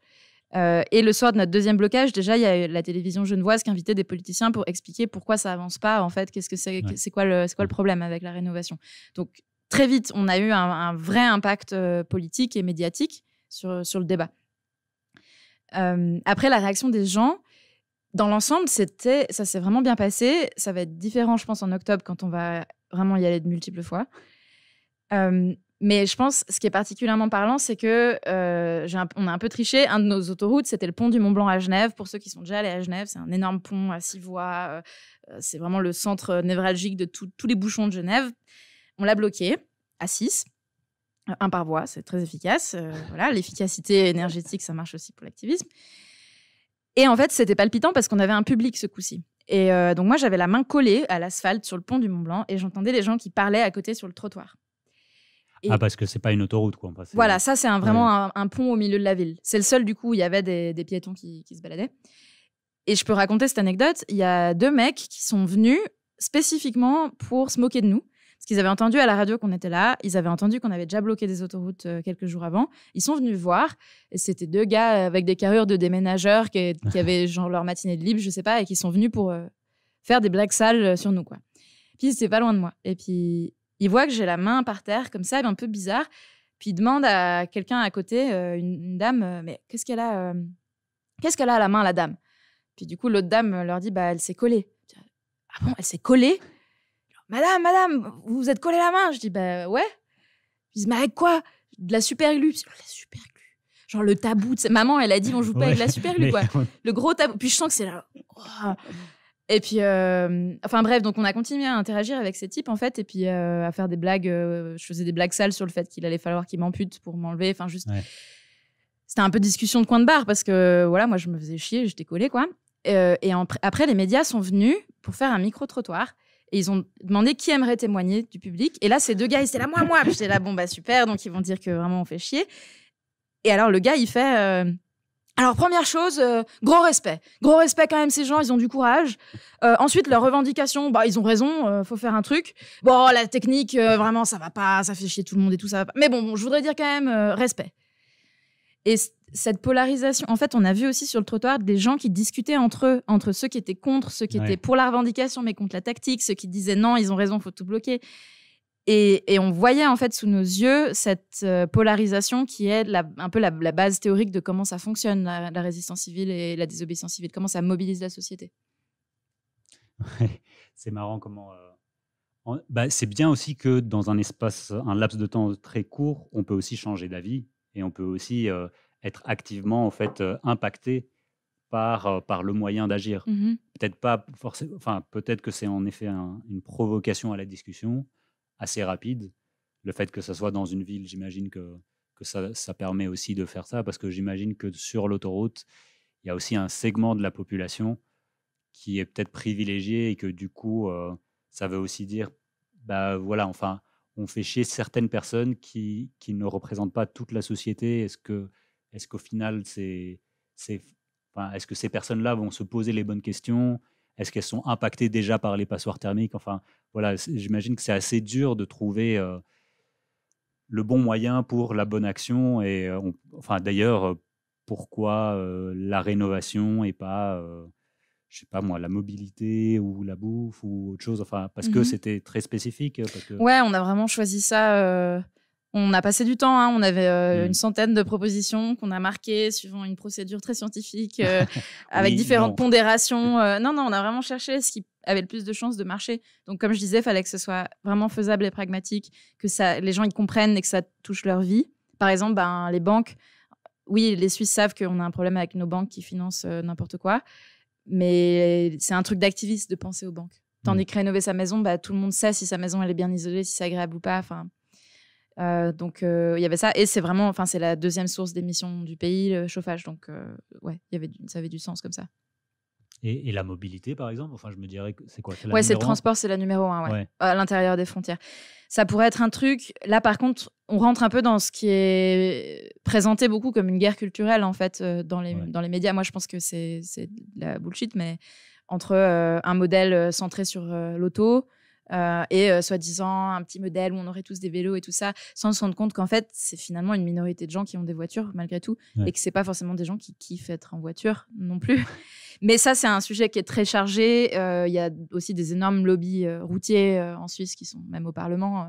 et le soir de notre deuxième blocage, déjà, il y a la télévision genevoise qui invitait des politiciens pour expliquer pourquoi ça avance pas, en fait, qu'est-ce que c'est, quoi, le, quoi le problème avec la rénovation. Donc, très vite, on a eu un, vrai impact euh, politique et médiatique sur, sur le débat. Euh, après, la réaction des gens, dans l'ensemble, c'était, ça s'est vraiment bien passé. Ça va être différent, je pense, en octobre quand on va vraiment y aller de multiples fois. Euh, mais je pense, ce qui est particulièrement parlant, c'est que on a un peu triché. Un de nos autoroutes, c'était le pont du Mont Blanc à Genève. Pour ceux qui sont déjà allés à Genève, c'est un énorme pont à six voies. c'est vraiment le centre névralgique de tous les bouchons de Genève. On l'a bloqué à 6. Euh, un par voix, c'est très efficace. Euh, voilà, l'efficacité énergétique, ça marche aussi pour l'activisme. Et en fait, c'était palpitant parce qu'on avait un public ce coup-ci. Et euh, donc moi, j'avais la main collée à l'asphalte sur le pont du Mont Blanc et j'entendais les gens qui parlaient à côté sur le trottoir. ah, parce que c'est pas une autoroute, quoi. voilà, ça, c'est vraiment un, pont au milieu de la ville. C'est le seul, du coup, où il y avait des, piétons qui, qui, se baladaient. Et je peux raconter cette anecdote. Il y a deux mecs qui sont venus spécifiquement pour se moquer de nous. Parce qu'ils avaient entendu à la radio qu'on était là, ils avaient entendu qu'on avait déjà bloqué des autoroutes euh, quelques jours avant. Ils sont venus voir, et c'était deux gars avec des carrures de déménageurs qui, avaient genre leur matinée de libre, je sais pas, et qui sont venus pour euh, faire des blagues sales euh, sur nous, quoi. Puis c'est pas loin de moi. Et puis ils voient que j'ai la main par terre comme ça, un peu bizarre. Puis ils demandent à quelqu'un à côté, une, dame, mais qu'est-ce qu'elle a Qu'est-ce qu'elle a à la main, la dame Puis du coup, l'autre dame leur dit, bah, elle s'est collée. Ah bon, elle s'est collée Madame, madame, vous vous êtes collé la main. Je dis Bah ouais. Ils disent Mais avec quoi De la super glue. La super genre le tabou. Maman, elle a dit on joue pas avec la super glue, quoi. Le gros tabou. Puis je sens que c'est là. Et puis, euh, enfin bref, donc on a continué à interagir avec ces types en fait, et puis euh, à faire des blagues. Euh, je faisais des blagues sales sur le fait qu'il allait falloir qu'il m'ampute pour m'enlever. Enfin, juste. C'était un peu discussion de coin de barre, parce que voilà, moi je me faisais chier, j'étais collée, quoi. et après, les médias sont venus pour faire un micro-trottoir et ils ont demandé qui aimerait témoigner du public. Et là, ces deux gars, ils étaient là, moi, moi. j'étais là, bon, bah super. Donc ils vont dire que vraiment on fait chier. Et alors le gars, il fait. Euh, alors première chose, euh, gros respect, gros respect quand même ces gens, ils ont du courage. Euh, ensuite leurs revendications, bah ils ont raison, faut faire un truc. Bon la technique, vraiment ça va pas, ça fait chier tout le monde et tout ça. Va pas. Mais bon je voudrais dire quand même respect. Et cette polarisation, en fait, on a vu aussi sur le trottoir des gens qui discutaient entre eux, entre ceux qui étaient contre, ceux qui étaient pour la revendication mais contre la tactique, ceux qui disaient non, ils ont raison, faut tout bloquer. Et, on voyait en fait sous nos yeux cette euh, polarisation qui est un peu la, base théorique de comment ça fonctionne, la, résistance civile et la désobéissance civile, comment ça mobilise la société. c'est marrant comment... Euh, bah, c'est bien aussi que dans un espace, un laps de temps très court, on peut aussi changer d'avis et on peut aussi être activement en fait impacté par, par le moyen d'agir. Mmh peut-être pas forcément, enfin peut-être que c'est en effet une provocation à la discussion assez rapide. Le fait que ça soit dans une ville, j'imagine que, que ça, ça, permet aussi de faire ça parce que j'imagine que sur l'autoroute, il y a aussi un segment de la population qui est peut-être privilégié et que du coup, ça veut aussi dire, bah voilà, enfin, on fait chez certaines personnes qui, ne représentent pas toute la société Est-ce que est-ce qu'au final, c'est, enfin, est-ce que ces personnes-là vont se poser les bonnes questions Est-ce qu'elles sont impactées déjà par les passoires thermiques Enfin, voilà, j'imagine que c'est assez dur de trouver euh, le bon moyen pour la bonne action. Et euh, enfin, d'ailleurs, euh, pourquoi la rénovation et pas je sais pas moi, la mobilité ou la bouffe ou autre chose, enfin, parce que mhm. c'était très spécifique. Euh, parce Ouais, on a vraiment choisi ça. Euh, on a passé du temps, hein, on avait euh, une centaine de propositions qu'on a marquées suivant une procédure très scientifique, avec différentes pondérations. non, non, on a vraiment cherché ce qui avait le plus de chances de marcher. Donc, comme je disais, il fallait que ce soit vraiment faisable et pragmatique, que ça, les gens y comprennent et que ça touche leur vie. Par exemple, ben, les banques, oui, les Suisses savent qu'on a un problème avec nos banques qui financent n'importe quoi. Mais c'est un truc d'activiste de penser aux banques. Tandis mm. que rénover sa maison, bah, tout le monde sait si sa maison elle est bien isolée, si c'est agréable ou pas. Euh, donc euh, il y avait ça et c'est vraiment, enfin c'est la deuxième source d'émissions du pays, le chauffage. Donc euh, y ça avait du sens comme ça. Et, la mobilité, par exemple, enfin, je me dirais que c'est quoi c'est le transport, c'est la numéro un, à l'intérieur des frontières. Ça pourrait être un truc. Là, par contre, on rentre un peu dans ce qui est présenté beaucoup comme une guerre culturelle, en fait, euh, dans les, dans les médias. Moi, je pense que c'est de la bullshit, mais entre euh, un modèle euh, centré sur l'auto, euh, et euh, soi-disant un petit modèle où on aurait tous des vélos et tout ça, sans se rendre compte qu'en fait, c'est finalement une minorité de gens qui ont des voitures malgré tout, et que c'est pas forcément des gens qui kiffent être en voiture non plus. Mais ça, c'est un sujet qui est très chargé. Euh, il y a aussi des énormes lobbies routiers en Suisse qui sont même au Parlement.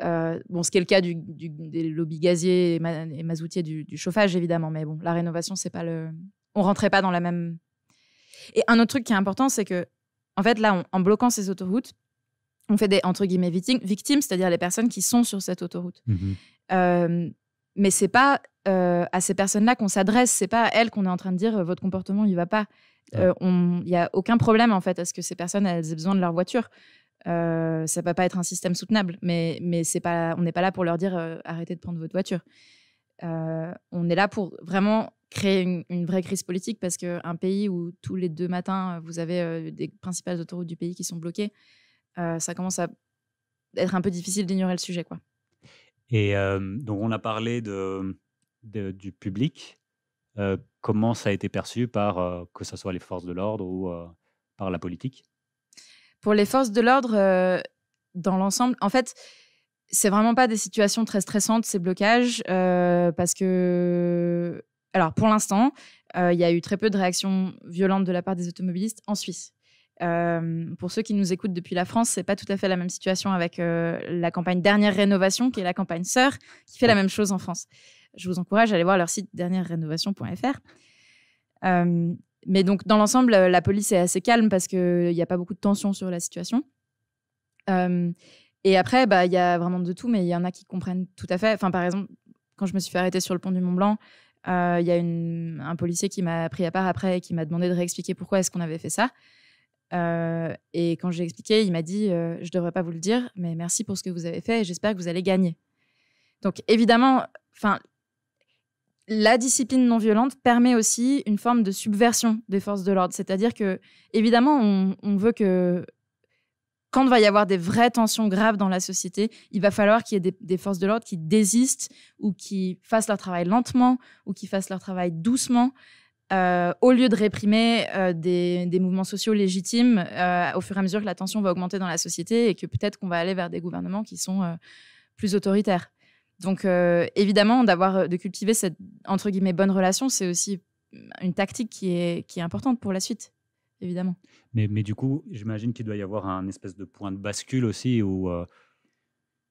bon, ce qui est le cas des lobbies gaziers et, mazoutiers du, chauffage, évidemment. Mais bon, la rénovation, c'est pas le. On rentrait pas dans la même. Et un autre truc qui est important, c'est que, en fait, là, en bloquant ces autoroutes, on fait des entre guillemets victimes, c'est-à-dire les personnes qui sont sur cette autoroute. Mhm. Euh, mais c'est pas euh, à ces personnes-là qu'on s'adresse, c'est pas à elles qu'on est en train de dire euh, votre comportement il va pas. Euh, il n'y a aucun problème en fait à ce que ces personnes elles aient besoin de leur voiture. Ça ne va pas être un système soutenable, mais on n'est pas là pour leur dire arrêtez de prendre votre voiture. on est là pour vraiment créer une, vraie crise politique parce qu'un pays où tous les deux matins vous avez des principales autoroutes du pays qui sont bloquées, euh, ça commence à être un peu difficile d'ignorer le sujet. Quoi. Et euh, donc, on a parlé de, du public. Euh, comment ça a été perçu par, que ce soit les forces de l'ordre ou par la politique Pour les forces de l'ordre, dans l'ensemble, en fait, c'est vraiment pas des situations très stressantes, ces blocages, parce que alors, pour l'instant, il y a eu très peu de réactions violentes de la part des automobilistes en Suisse. Euh, pour ceux qui nous écoutent depuis la France, c'est pas tout à fait la même situation avec euh, la campagne Dernière Rénovation, qui est la campagne sœur, qui fait la même chose en France. Je vous encourage à aller voir leur site dernièrerénovation.fr. Euh, mais donc, dans l'ensemble, euh, la police est assez calme parce qu'il n'y a pas beaucoup de tension sur la situation. et après, il bah, y a vraiment de tout, mais il y en a qui comprennent tout à fait. Enfin, par exemple, quand je me suis fait arrêter sur le pont du Mont Blanc, il y a un policier qui m'a pris à part après et qui m'a demandé de réexpliquer pourquoi est-ce qu'on avait fait ça. Euh, et quand j'ai expliqué, il m'a dit euh, Je ne devrais pas vous le dire, mais merci pour ce que vous avez fait et j'espère que vous allez gagner. Donc, évidemment, la discipline non violente permet aussi une forme de subversion des forces de l'ordre. C'est-à-dire que, évidemment, on, veut que quand il va y avoir des vraies tensions graves dans la société, il va falloir qu'il y ait des, des forces de l'ordre qui désistent ou qui fassent leur travail lentement ou qui fassent leur travail doucement. Euh, au lieu de réprimer euh, des, mouvements sociaux légitimes, euh, au fur et à mesure que la tension va augmenter dans la société et que peut-être qu'on va aller vers des gouvernements qui sont plus autoritaires. Donc évidemment, d'avoir de cultiver cette entre guillemets bonne relation, c'est aussi une tactique qui est, qui est importante pour la suite, évidemment. Mais, du coup, j'imagine qu'il doit y avoir un espèce de point de bascule aussi où,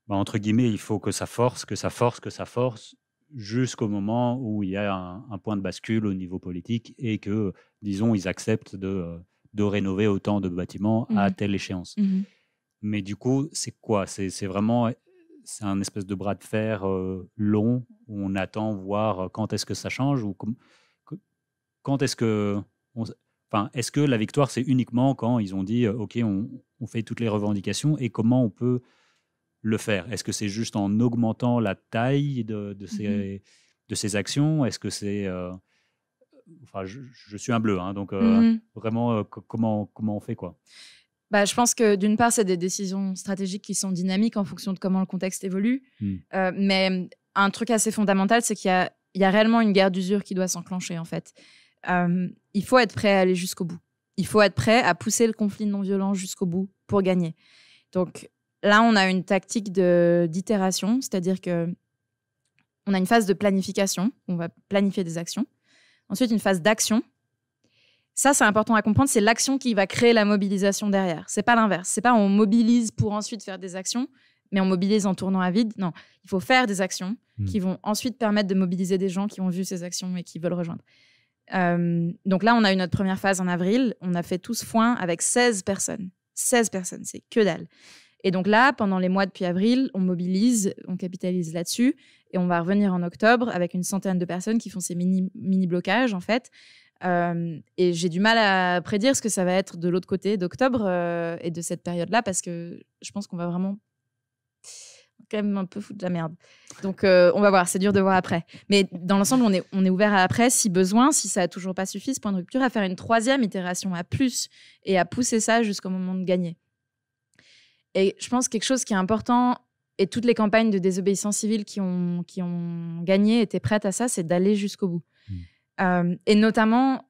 bah, entre guillemets, il faut que ça force, que ça force, que ça force, jusqu'au moment où il y a un, point de bascule au niveau politique et que, disons, ils acceptent de, de rénover autant de bâtiments à mhm. telle échéance. Mhm. Mais du coup, c'est quoi C'est vraiment c'est un espèce de bras de fer euh, long où on attend voir quand est-ce que ça change ou quand est-ce que enfin est-ce que la victoire c'est uniquement quand ils ont dit euh, ok on, fait toutes les revendications et comment on peut le faire Est-ce que c'est juste en augmentant la taille de, mmh ces, de actions Est-ce que c'est... Euh, enfin, je, suis un bleu, hein, donc euh, mmh vraiment, euh, comment, comment on fait quoi bah, je pense que d'une part, c'est des décisions stratégiques qui sont dynamiques en fonction de comment le contexte évolue. Mmh. mais un truc assez fondamental, c'est qu'il y a, il y a réellement une guerre d'usure qui doit s'enclencher, en fait. il faut être prêt à aller jusqu'au bout. Il faut être prêt à pousser le conflit non violent jusqu'au bout pour gagner. Donc, Là, on a une tactique d'itération, c'est-à-dire que on a une phase de planification, on va planifier des actions. Ensuite, une phase d'action. Ça, c'est important à comprendre, c'est l'action qui va créer la mobilisation derrière. C'est pas l'inverse. C'est pas on mobilise pour ensuite faire des actions, mais on mobilise en tournant à vide. Non, il faut faire des actions hmm. qui vont ensuite permettre de mobiliser des gens qui ont vu ces actions et qui veulent rejoindre. Euh, donc là, on a eu notre première phase en avril. On a fait tous foin avec 16 personnes. 16 personnes, c'est que dalle. Et donc là, pendant les mois depuis avril, on mobilise, on capitalise là-dessus. Et on va revenir en octobre avec une centaine de personnes qui font ces mini-blocages, en fait. Euh, et j'ai du mal à prédire ce que ça va être de l'autre côté d'octobre euh, et de cette période-là, parce que je pense qu'on va vraiment quand même un peu foutre de la merde. Donc euh, on va voir, c'est dur de voir après. Mais dans l'ensemble, on est, on est ouvert à après si besoin, si ça n'a toujours pas suffi, ce point de rupture, à faire une troisième itération à plus et à pousser ça jusqu'au moment de gagner. Et je pense quelque chose qui est important, et toutes les campagnes de désobéissance civile qui ont, qui ont gagné étaient prêtes à ça, c'est d'aller jusqu'au bout. Hmm. Euh, et notamment,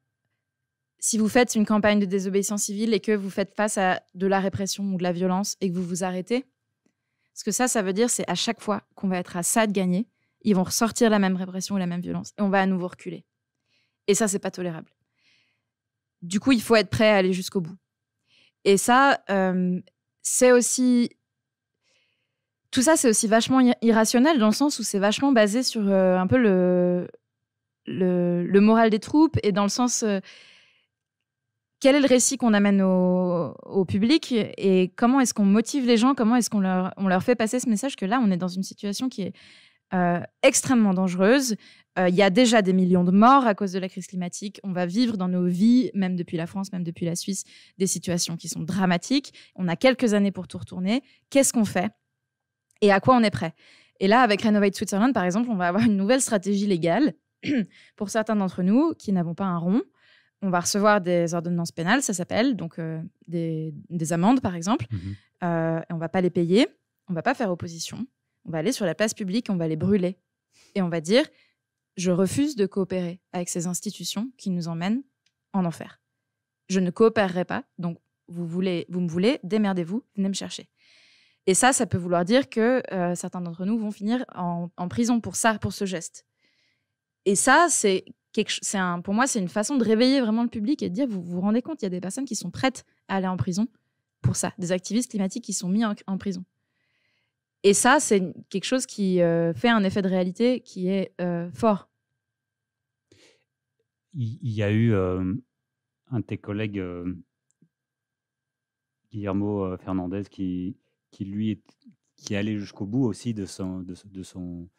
si vous faites une campagne de désobéissance civile et que vous faites face à de la répression ou de la violence et que vous vous arrêtez, ce que ça, ça veut dire, c'est à chaque fois qu'on va être à ça de gagner, ils vont ressortir la même répression ou la même violence et on va à nouveau reculer. Et ça, c'est pas tolérable. Du coup, il faut être prêt à aller jusqu'au bout. Et ça, euh, c'est aussi. Tout ça, c'est aussi vachement irrationnel dans le sens où c'est vachement basé sur euh, un peu le, le, moral des troupes et dans le sens. Euh, quel est le récit qu'on amène au, au, public et comment est-ce qu'on motive les gens, comment est-ce qu'on leur, on leur fait passer ce message que là, on est dans une situation qui est euh, extrêmement dangereuse. Euh, il y a déjà des millions de morts à cause de la crise climatique. On va vivre dans nos vies, même depuis la France, même depuis la Suisse, des situations qui sont dramatiques. On a quelques années pour tout retourner. Qu'est-ce qu'on fait et à quoi on est prêt et là, avec Renovate Switzerland, par exemple, on va avoir une nouvelle stratégie légale pour certains d'entre nous qui n'avons pas un rond. On va recevoir des ordonnances pénales, ça s'appelle, donc euh, des, amendes, par exemple. Mhm. et on ne va pas les payer, on ne va pas faire opposition. On va aller sur la place publique, on va les brûler. Et on va dire, je refuse de coopérer avec ces institutions qui nous emmènent en enfer. Je ne coopérerai pas, donc vous, voulez, vous me voulez, démerdez-vous, venez me chercher. Et ça, ça peut vouloir dire que euh, certains d'entre nous vont finir en, prison pour ça, pour ce geste. Et ça, c'est pour moi, c'est une façon de réveiller vraiment le public et de dire, vous vous rendez compte, il y a des personnes qui sont prêtes à aller en prison pour ça, des activistes climatiques qui sont mis en prison. Et ça, c'est quelque chose qui euh, fait un effet de réalité qui est euh, fort. Il y a eu euh, un de tes collègues, Guillermo Fernandez, qui, qui lui est, qui jusqu'au bout aussi de son, de, son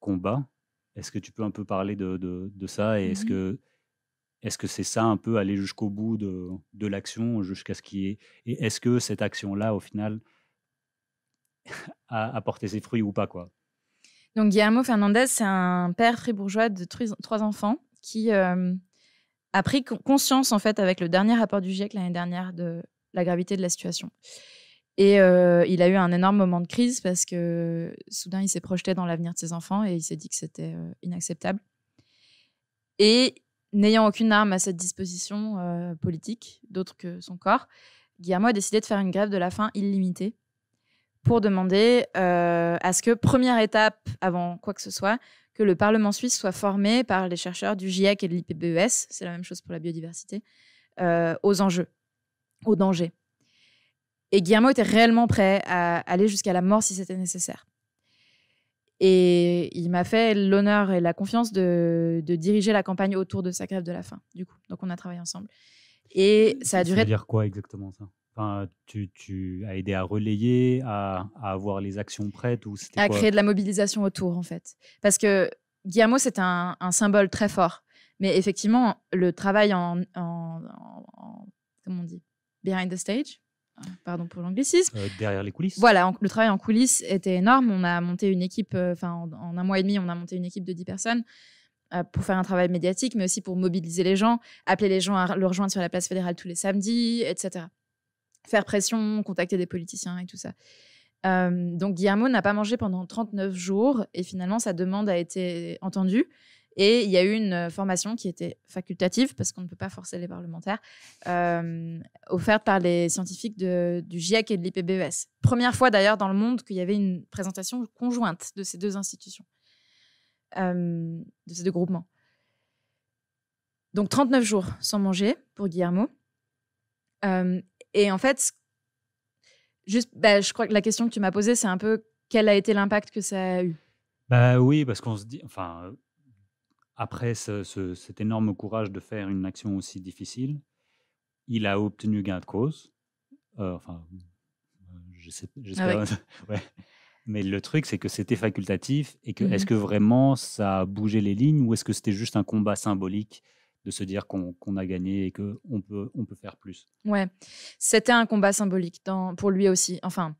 combat. Est-ce que tu peux un peu parler de, de, ça et est-ce que est-ce que c'est ça un peu aller jusqu'au bout de, de l'action jusqu'à ce qui est et est-ce que cette action là au final à, ses fruits ou pas. Donc Guillermo Fernandez, c'est un père fribourgeois de trois enfants qui euh, a pris conscience, en fait, avec le dernier rapport du GIEC l'année dernière, de la gravité de la situation. Et euh, il a eu un énorme moment de crise parce que soudain, il s'est projeté dans l'avenir de ses enfants et il s'est dit que c'était euh, inacceptable. Et n'ayant aucune arme à cette disposition politique, d'autre que son corps, Guillermo a décidé de faire une grève de la faim illimitée pour demander euh, à ce que, première étape avant quoi que ce soit, que le Parlement suisse soit formé par les chercheurs du GIEC et de l'IPBES, c'est la même chose pour la biodiversité, euh, aux enjeux, aux dangers. Et Guillermo était réellement prêt à aller jusqu'à la mort si c'était nécessaire. Et il m'a fait l'honneur et la confiance de, diriger la campagne autour de sa grève de la faim, du coup. Donc on a travaillé ensemble. Et ça a duré. Ça veut dire quoi exactement ça tu, as aidé à relayer, à, avoir les actions prêtes ou À créer de la mobilisation autour, en fait. Parce que Guillermo, c'est un, symbole très fort. Mais effectivement, le travail en. comment on dit Behind the stage Pardon pour l'anglicisme. Euh, derrière les coulisses. Voilà, le travail en coulisses était énorme. On a monté une équipe, euh, enfin, en, un mois et demi, on a monté une équipe de 10 personnes euh, pour faire un travail médiatique, mais aussi pour mobiliser les gens, appeler les gens à le rejoindre sur la place fédérale tous les samedis, etc faire pression, contacter des politiciens et tout ça. Euh, donc Guillermo n'a pas mangé pendant 39 jours et finalement sa demande a été entendue. Et il y a eu une euh, formation qui était facultative, parce qu'on ne peut pas forcer les parlementaires, euh, offerte par les scientifiques du GIEC et de l'IPBES. Première fois d'ailleurs dans le monde qu'il y avait une présentation conjointe de ces deux institutions, de ces deux groupements. Donc 39 jours sans manger pour Guillermo. Euh, et en fait, juste, bah, je crois que la question que tu m'as posée, c'est un peu quel a été l'impact que ça a eu bah Oui, parce qu'on se dit, enfin, après cet énorme courage de faire une action aussi difficile, il a obtenu gain de cause. Euh, enfin, j'espère. Ah Mais le truc, c'est que c'était facultatif et que mmh est-ce que vraiment ça a bougé les lignes ou est-ce que c'était juste un combat symbolique de se dire qu'on a gagné et qu'on peut, on peut faire plus. Ouais, c'était un combat symbolique pour lui aussi. Enfin,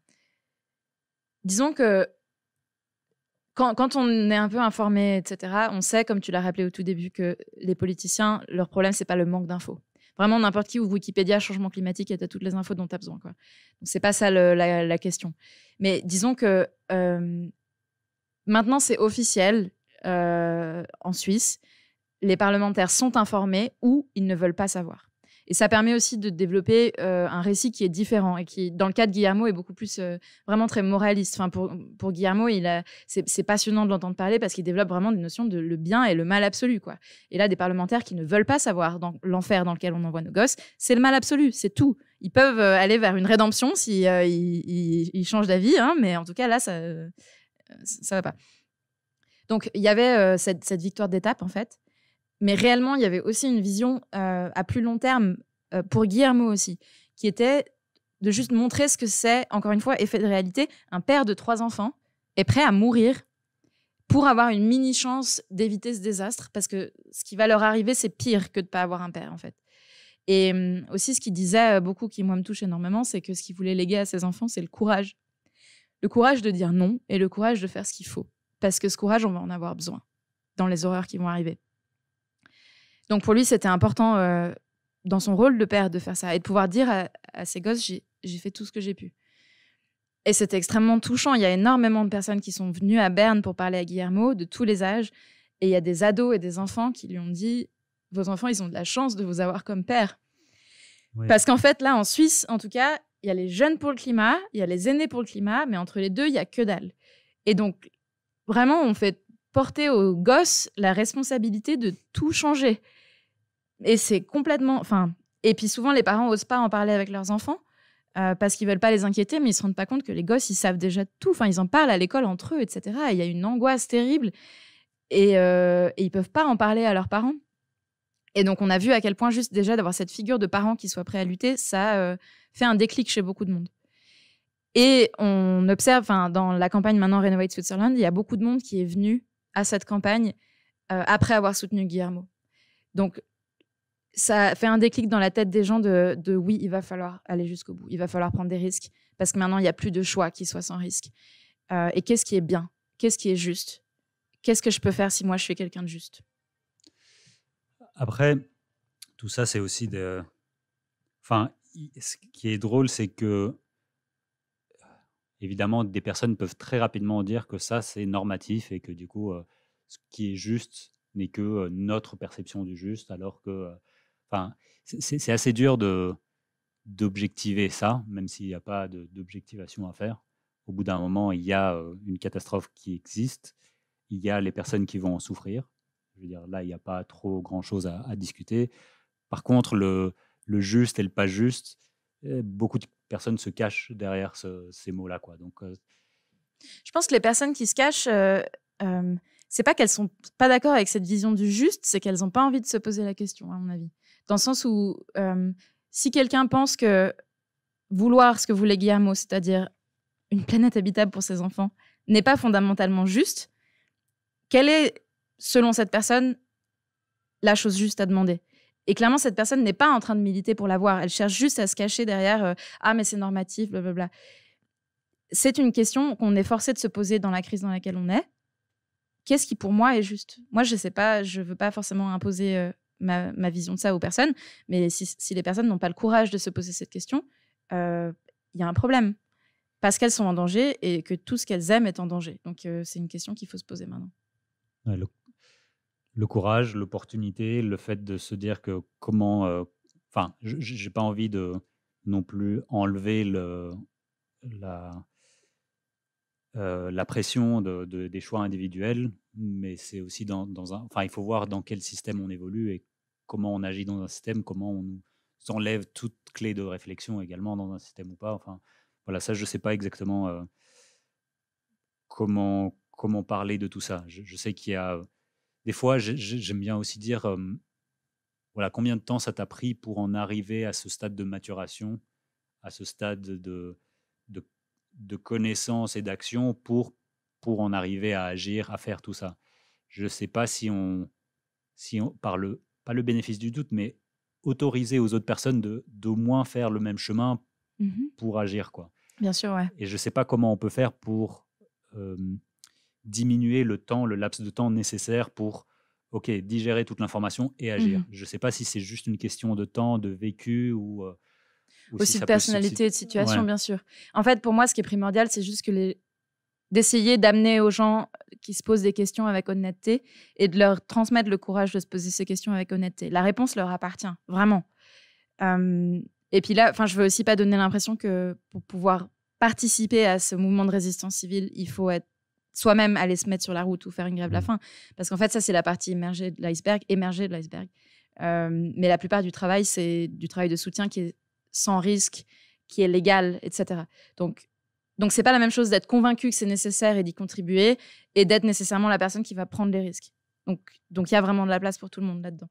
disons que quand, on est un peu informé, etc., on sait, comme tu l'as rappelé au tout début, que les politiciens, leur problème, c'est pas le manque d'infos. Vraiment, n'importe qui ou Wikipédia, changement climatique, et tu as toutes les infos dont tu as besoin. Quoi. Donc, c'est pas ça la, question. Mais disons que euh, maintenant, c'est officiel euh, en Suisse les parlementaires sont informés ou ils ne veulent pas savoir. Et ça permet aussi de développer euh, un récit qui est différent et qui, dans le cas de Guillermo, est beaucoup plus euh, vraiment très moraliste. Enfin, pour, pour Guillermo, c'est passionnant de l'entendre parler parce qu'il développe vraiment des notions de le bien et le mal absolu. Quoi. Et là, des parlementaires qui ne veulent pas savoir dans l'enfer dans lequel on envoie nos gosses, c'est le mal absolu, c'est tout. Ils peuvent euh, aller vers une rédemption s'ils si, ils, changent d'avis, hein, mais en tout cas, là, ça ne va pas. Donc, il y avait cette victoire d'étape, en fait. Mais réellement, il y avait aussi une vision euh, à plus long terme euh, pour Guillermo aussi, qui était de juste montrer ce que c'est, encore une fois, effet de réalité. Un père de trois enfants est prêt à mourir pour avoir une mini chance d'éviter ce désastre, parce que ce qui va leur arriver, c'est pire que de ne pas avoir un père, en fait. Et hum, aussi, ce qu'il disait euh, beaucoup, qui moi me touche énormément, c'est que ce qu'il voulait léguer à ses enfants, c'est le courage. Le courage de dire non et le courage de faire ce qu'il faut. Parce que ce courage, on va en avoir besoin dans les horreurs qui vont arriver. Donc pour lui, c'était important euh, dans son rôle de père de faire ça et de pouvoir dire à, ses gosses, j'ai fait tout ce que j'ai pu. Et c'était extrêmement touchant. Il y a énormément de personnes qui sont venues à Berne pour parler à Guillermo, de tous les âges. Et il y a des ados et des enfants qui lui ont dit, vos enfants, ils ont de la chance de vous avoir comme père. Parce qu'en fait, là, en Suisse, en tout cas, il y a les jeunes pour le climat, il y a les aînés pour le climat, mais entre les deux, il y a que dalle. Et donc, vraiment, on fait porter aux gosses la responsabilité de tout changer. Et c'est complètement. Enfin, et puis souvent, les parents n'osent pas en parler avec leurs enfants euh, parce qu'ils veulent pas les inquiéter, mais ils se rendent pas compte que les gosses, ils savent déjà tout. Enfin, ils en parlent à l'école entre eux, etc. Il y a une angoisse terrible et, ils euh, et ils peuvent pas en parler à leurs parents. Et donc, on a vu à quel point juste déjà d'avoir cette figure de parent qui soit prêt à lutter, ça euh, fait un déclic chez beaucoup de monde. Et on observe, dans la campagne maintenant Renovate Switzerland, il y a beaucoup de monde qui est venu à cette campagne après avoir soutenu Guillermo. Donc, ça fait un déclic dans la tête des gens de, de oui, il va falloir aller jusqu'au bout, il va falloir prendre des risques, parce que maintenant, il n'y a plus de choix qui soit sans risque. Euh, et qu'est-ce qui est bien Qu'est-ce qui est juste Qu'est-ce que je peux faire si moi, je suis quelqu'un de juste Après, tout ça, c'est aussi de... Enfin, ce qui est drôle, c'est que, évidemment, des personnes peuvent très rapidement dire que ça, c'est normatif et que du coup, euh, ce qui est juste n'est que euh, notre perception du juste, alors que c'est assez dur de d'objectiver ça, même s'il n'y a pas d'objectivation à faire. Au bout d'un moment, il y a une catastrophe qui existe, il y a les personnes qui vont en souffrir. Je veux dire, là, il n'y a pas trop grand-chose à, discuter. Par contre, le, juste et le pas juste, eh, beaucoup de personnes se cachent derrière ces mots-là. Quoi. Donc, Je pense que les personnes qui se cachent, ce n'est c'est pas qu'elles sont pas d'accord avec cette vision du juste, c'est qu'elles n'ont pas envie de se poser la question, à mon avis dans le sens où euh, si quelqu'un pense que vouloir ce que voulait Guillermo, c'est-à-dire une planète habitable pour ses enfants, n'est pas fondamentalement juste, quelle est, selon cette personne, la chose juste à demander et clairement, cette personne n'est pas en train de militer pour l'avoir. Elle cherche juste à se cacher derrière euh, Ah, mais c'est normatif, blablabla. C'est une question qu'on est forcé de se poser dans la crise dans laquelle on est. Qu'est-ce qui, pour moi, est juste Moi, je ne sais pas, je ne veux pas forcément imposer euh, ma, vision de ça aux personnes. Mais si, les personnes n'ont pas le courage de se poser cette question, il euh, y a un problème. Parce qu'elles sont en danger et que tout ce qu'elles aiment est en danger. Donc, euh, c'est une question qu'il faut se poser maintenant. le, courage, l'opportunité, le fait de se dire que comment. Euh, enfin, je j'ai pas envie de non plus enlever le, la, euh, la pression de, des choix individuels, mais c'est aussi dans, un. Enfin, il faut voir dans quel système on évolue et comment on agit dans un système, comment on nous enlève toute clé de réflexion également dans un système ou pas. Enfin, voilà, ça, je ne sais pas exactement euh, comment, comment parler de tout ça. Je, sais qu'il y a. Des fois, j'aime bien aussi dire voilà, combien de temps ça t'a pris pour en arriver à ce stade de maturation, à ce stade de de connaissances et d'actions pour, pour en arriver à agir, à faire tout ça. Je ne sais pas si on, si on par le, pas le bénéfice du doute, mais autoriser aux autres personnes de d'au moins faire le même chemin mhm. pour agir. quoi. Bien sûr, ouais. Et je ne sais pas comment on peut faire pour euh, diminuer le temps, le laps de temps nécessaire pour OK, digérer toute l'information et agir. Mhm. Je ne sais pas si c'est juste une question de temps, de vécu ou... Euh, aussi, de personnalité et de situation, bien sûr. En fait, pour moi, ce qui est primordial, c'est juste que les... d'essayer d'amener aux gens qui se posent des questions avec honnêteté et de leur transmettre le courage de se poser ces questions avec honnêteté. La réponse leur appartient, vraiment. Euh, et puis là, enfin, je veux aussi pas donner l'impression que pour pouvoir participer à ce mouvement de résistance civile, il faut être soi-même aller se mettre sur la route ou faire une grève de la mm. faim. Parce qu'en fait, ça, c'est la partie émergée de l'iceberg, émergée de l'iceberg. Euh, mais la plupart du travail, c'est du travail de soutien qui est sans risque, qui est légal, etc. Donc, donc c'est pas la même chose d'être convaincu que c'est nécessaire et d'y contribuer et d'être nécessairement la personne qui va prendre les risques. Donc, donc il y a vraiment de la place pour tout le monde là-dedans.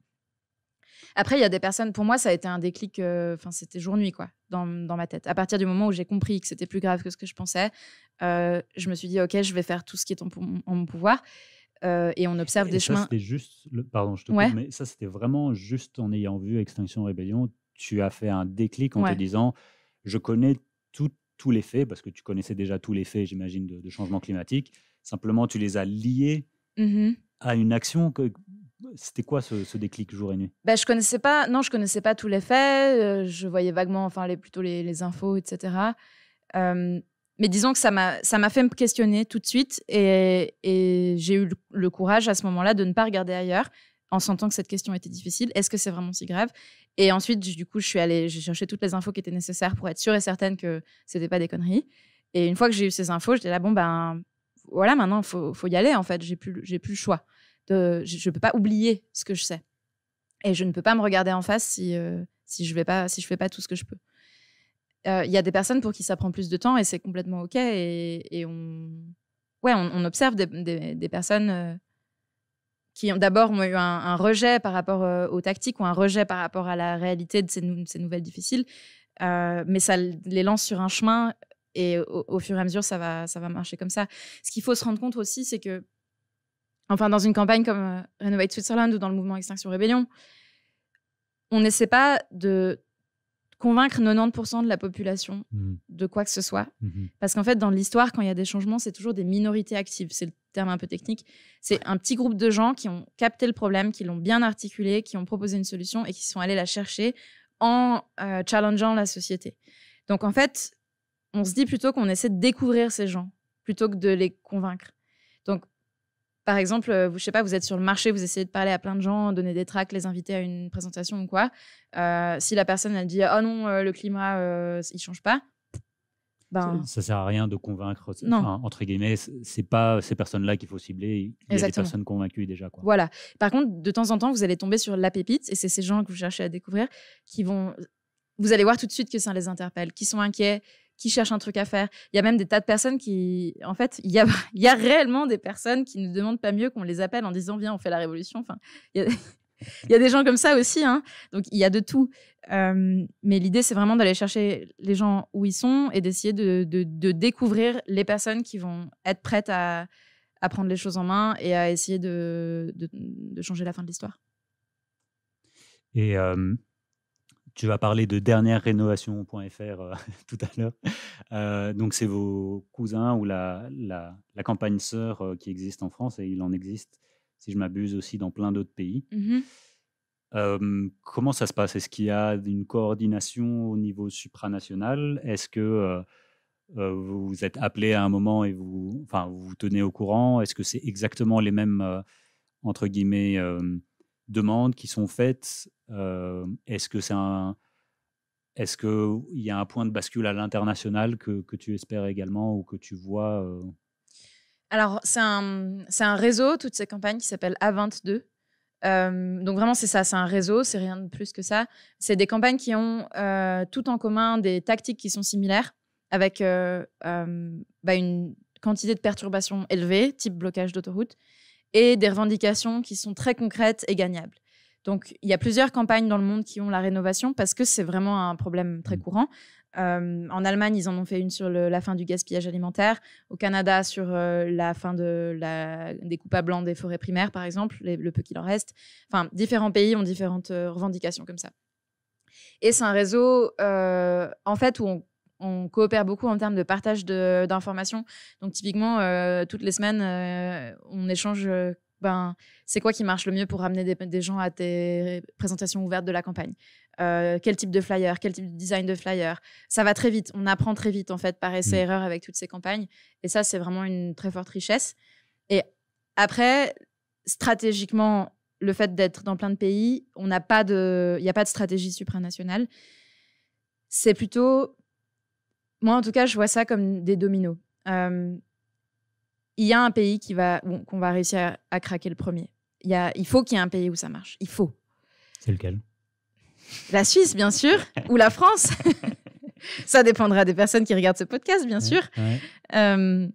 Après, il y a des personnes, pour moi, ça a été un déclic, euh, enfin, c'était jour-nuit, quoi, dans, ma tête. À partir du moment où j'ai compris que c'était plus grave que ce que je pensais, euh, je me suis dit, OK, je vais faire tout ce qui est en, mon pouvoir. Euh, et on observe des ça, chemins. C'était juste, pardon, je te coupe, mais ça, c'était vraiment juste en ayant vu Extinction Rébellion, tu as fait un déclic en te disant je connais tous les faits, parce que tu connaissais déjà tous les faits, j'imagine, de, changement climatique. Simplement, tu les as liés mmh à une action que, c'était quoi ce, ce, déclic jour et nuit bah, je connaissais pas, non, je connaissais pas tous les faits. Euh, je voyais vaguement, enfin, les, plutôt les, infos, etc. mais disons que ça m'a, ça m'a fait me questionner tout de suite et, j'ai eu le, courage à ce moment-là de ne pas regarder ailleurs en sentant que cette question était difficile. Est-ce que c'est vraiment si grave Et ensuite, du coup, je suis allée, j'ai cherché toutes les infos qui étaient nécessaires pour être sûre et certaine que c'était pas des conneries. Et une fois que j'ai eu ces infos, j'étais là, bon, ben voilà, maintenant, il faut, y aller, en fait. J'ai plus, j'ai plus le choix. je ne peux pas oublier ce que je sais. Et je ne peux pas me regarder en face si, euh, si je vais pas, si je fais pas tout ce que je peux. Euh, il y a des personnes pour qui ça prend plus de temps et c'est complètement OK. Et, on, ouais, on, observe des, personnes. Euh, qui d'abord ont eu un, rejet par rapport euh, aux tactiques ou un rejet par rapport à la réalité de ces, ces nouvelles difficiles, euh, mais ça les lance sur un chemin et au, fur et à mesure, ça va, ça va marcher comme ça. Ce qu'il faut se rendre compte aussi, c'est que, enfin, dans une campagne comme euh, Renovate Switzerland ou dans le mouvement Extinction Rébellion, on n'essaie pas de convaincre 90% de la population mmh. de quoi que ce soit. Mmh Parce qu'en fait, dans l'histoire, quand il y a des changements, c'est toujours des minorités actives. C'est le terme un peu technique. C'est un petit groupe de gens qui ont capté le problème, qui l'ont bien articulé, qui ont proposé une solution et qui sont allés la chercher en euh, challengeant la société. Donc en fait, on se dit plutôt qu'on essaie de découvrir ces gens plutôt que de les convaincre. Par exemple, euh, vous, je sais pas, vous êtes sur le marché, vous essayez de parler à plein de gens, donner des tracts, les inviter à une présentation ou quoi. Euh, si la personne elle dit oh non, euh, le climat euh, il change pas, ben... ça sert à rien de convaincre. entre guillemets, c'est pas ces personnes-là qu'il faut cibler. Il y a des personnes convaincues déjà. Voilà. Par contre, de temps en temps, vous allez tomber sur la pépite, et c'est ces gens que vous cherchez à découvrir qui vont. Vous allez voir tout de suite que ça les interpelle, qui sont inquiets, qui cherchent un truc à faire. Il y a même des tas de personnes qui, en fait, il y a, réellement des personnes qui ne demandent pas mieux qu'on les appelle en disant viens, on fait la révolution. Enfin, il y a, des gens comme ça aussi. Hein. Donc il y a de tout. Euh, mais l'idée, c'est vraiment d'aller chercher les gens où ils sont et d'essayer de, découvrir les personnes qui vont être prêtes à, prendre les choses en main et à essayer de, changer la fin de l'histoire. Et euh, tu vas parler de dernière rénovation.fr euh, tout à l'heure. Euh, donc, c'est vos cousins ou la, la, campagne sœur euh, qui existe en France et il en existe, si je m'abuse, aussi dans plein d'autres pays. Mm-hmm. comment ça se passe Est-ce qu'il y a une coordination au niveau supranational Est-ce que vous êtes appelé à un moment et vous enfin, vous, vous tenez au courant Est-ce que c'est exactement les mêmes, entre guillemets, demandes qui sont faites euh, Est-ce que c'est un est-ce qu'il y a un point de bascule à l'international que, tu espères également ou que tu vois euh? Alors, c'est un, un, réseau, toutes ces campagnes qui s'appelle A22. Euh, donc, vraiment, c'est ça, c'est un réseau, c'est rien de plus que ça. C'est des campagnes qui ont tout en commun des tactiques qui sont similaires, avec bah, une quantité de perturbations élevées type blocage d'autoroute, et des revendications qui sont très concrètes et gagnables. Donc, il y a plusieurs campagnes dans le monde qui ont la rénovation parce que c'est vraiment un problème très mm. courant. Euh, en Allemagne, ils en ont fait une sur la fin du gaspillage alimentaire. Au Canada, sur euh, la fin de la, des coupes à blanc des forêts primaires, par exemple, le peu qu'il en reste. Enfin, différents pays ont différentes euh, revendications comme ça. Et c'est un réseau, en fait, où on on coopère beaucoup en termes de partage d'informations. Donc typiquement, euh, toutes les semaines, euh, on échange euh, ben, c'est quoi qui marche le mieux pour ramener des, gens à tes présentations ouvertes de la campagne. quel type de flyer, quel type de design de flyer. Ça va très vite, on apprend très vite en fait par essai-erreur mmh. avec toutes ces campagnes. Et ça, c'est vraiment une très forte richesse. Et après, stratégiquement, le fait d'être dans plein de pays, il n'y a pas de stratégie supranationale. C'est plutôt moi, en tout cas, je vois ça comme des dominos. Euh, il y a un pays qui va, qu'on va réussir à, craquer le premier. Il, y a, il faut qu'il y ait un pays où ça marche. Il faut. C'est lequel La Suisse, bien sûr, ou la France. ça dépendra des personnes qui regardent ce podcast, bien sûr. ouais. Euh,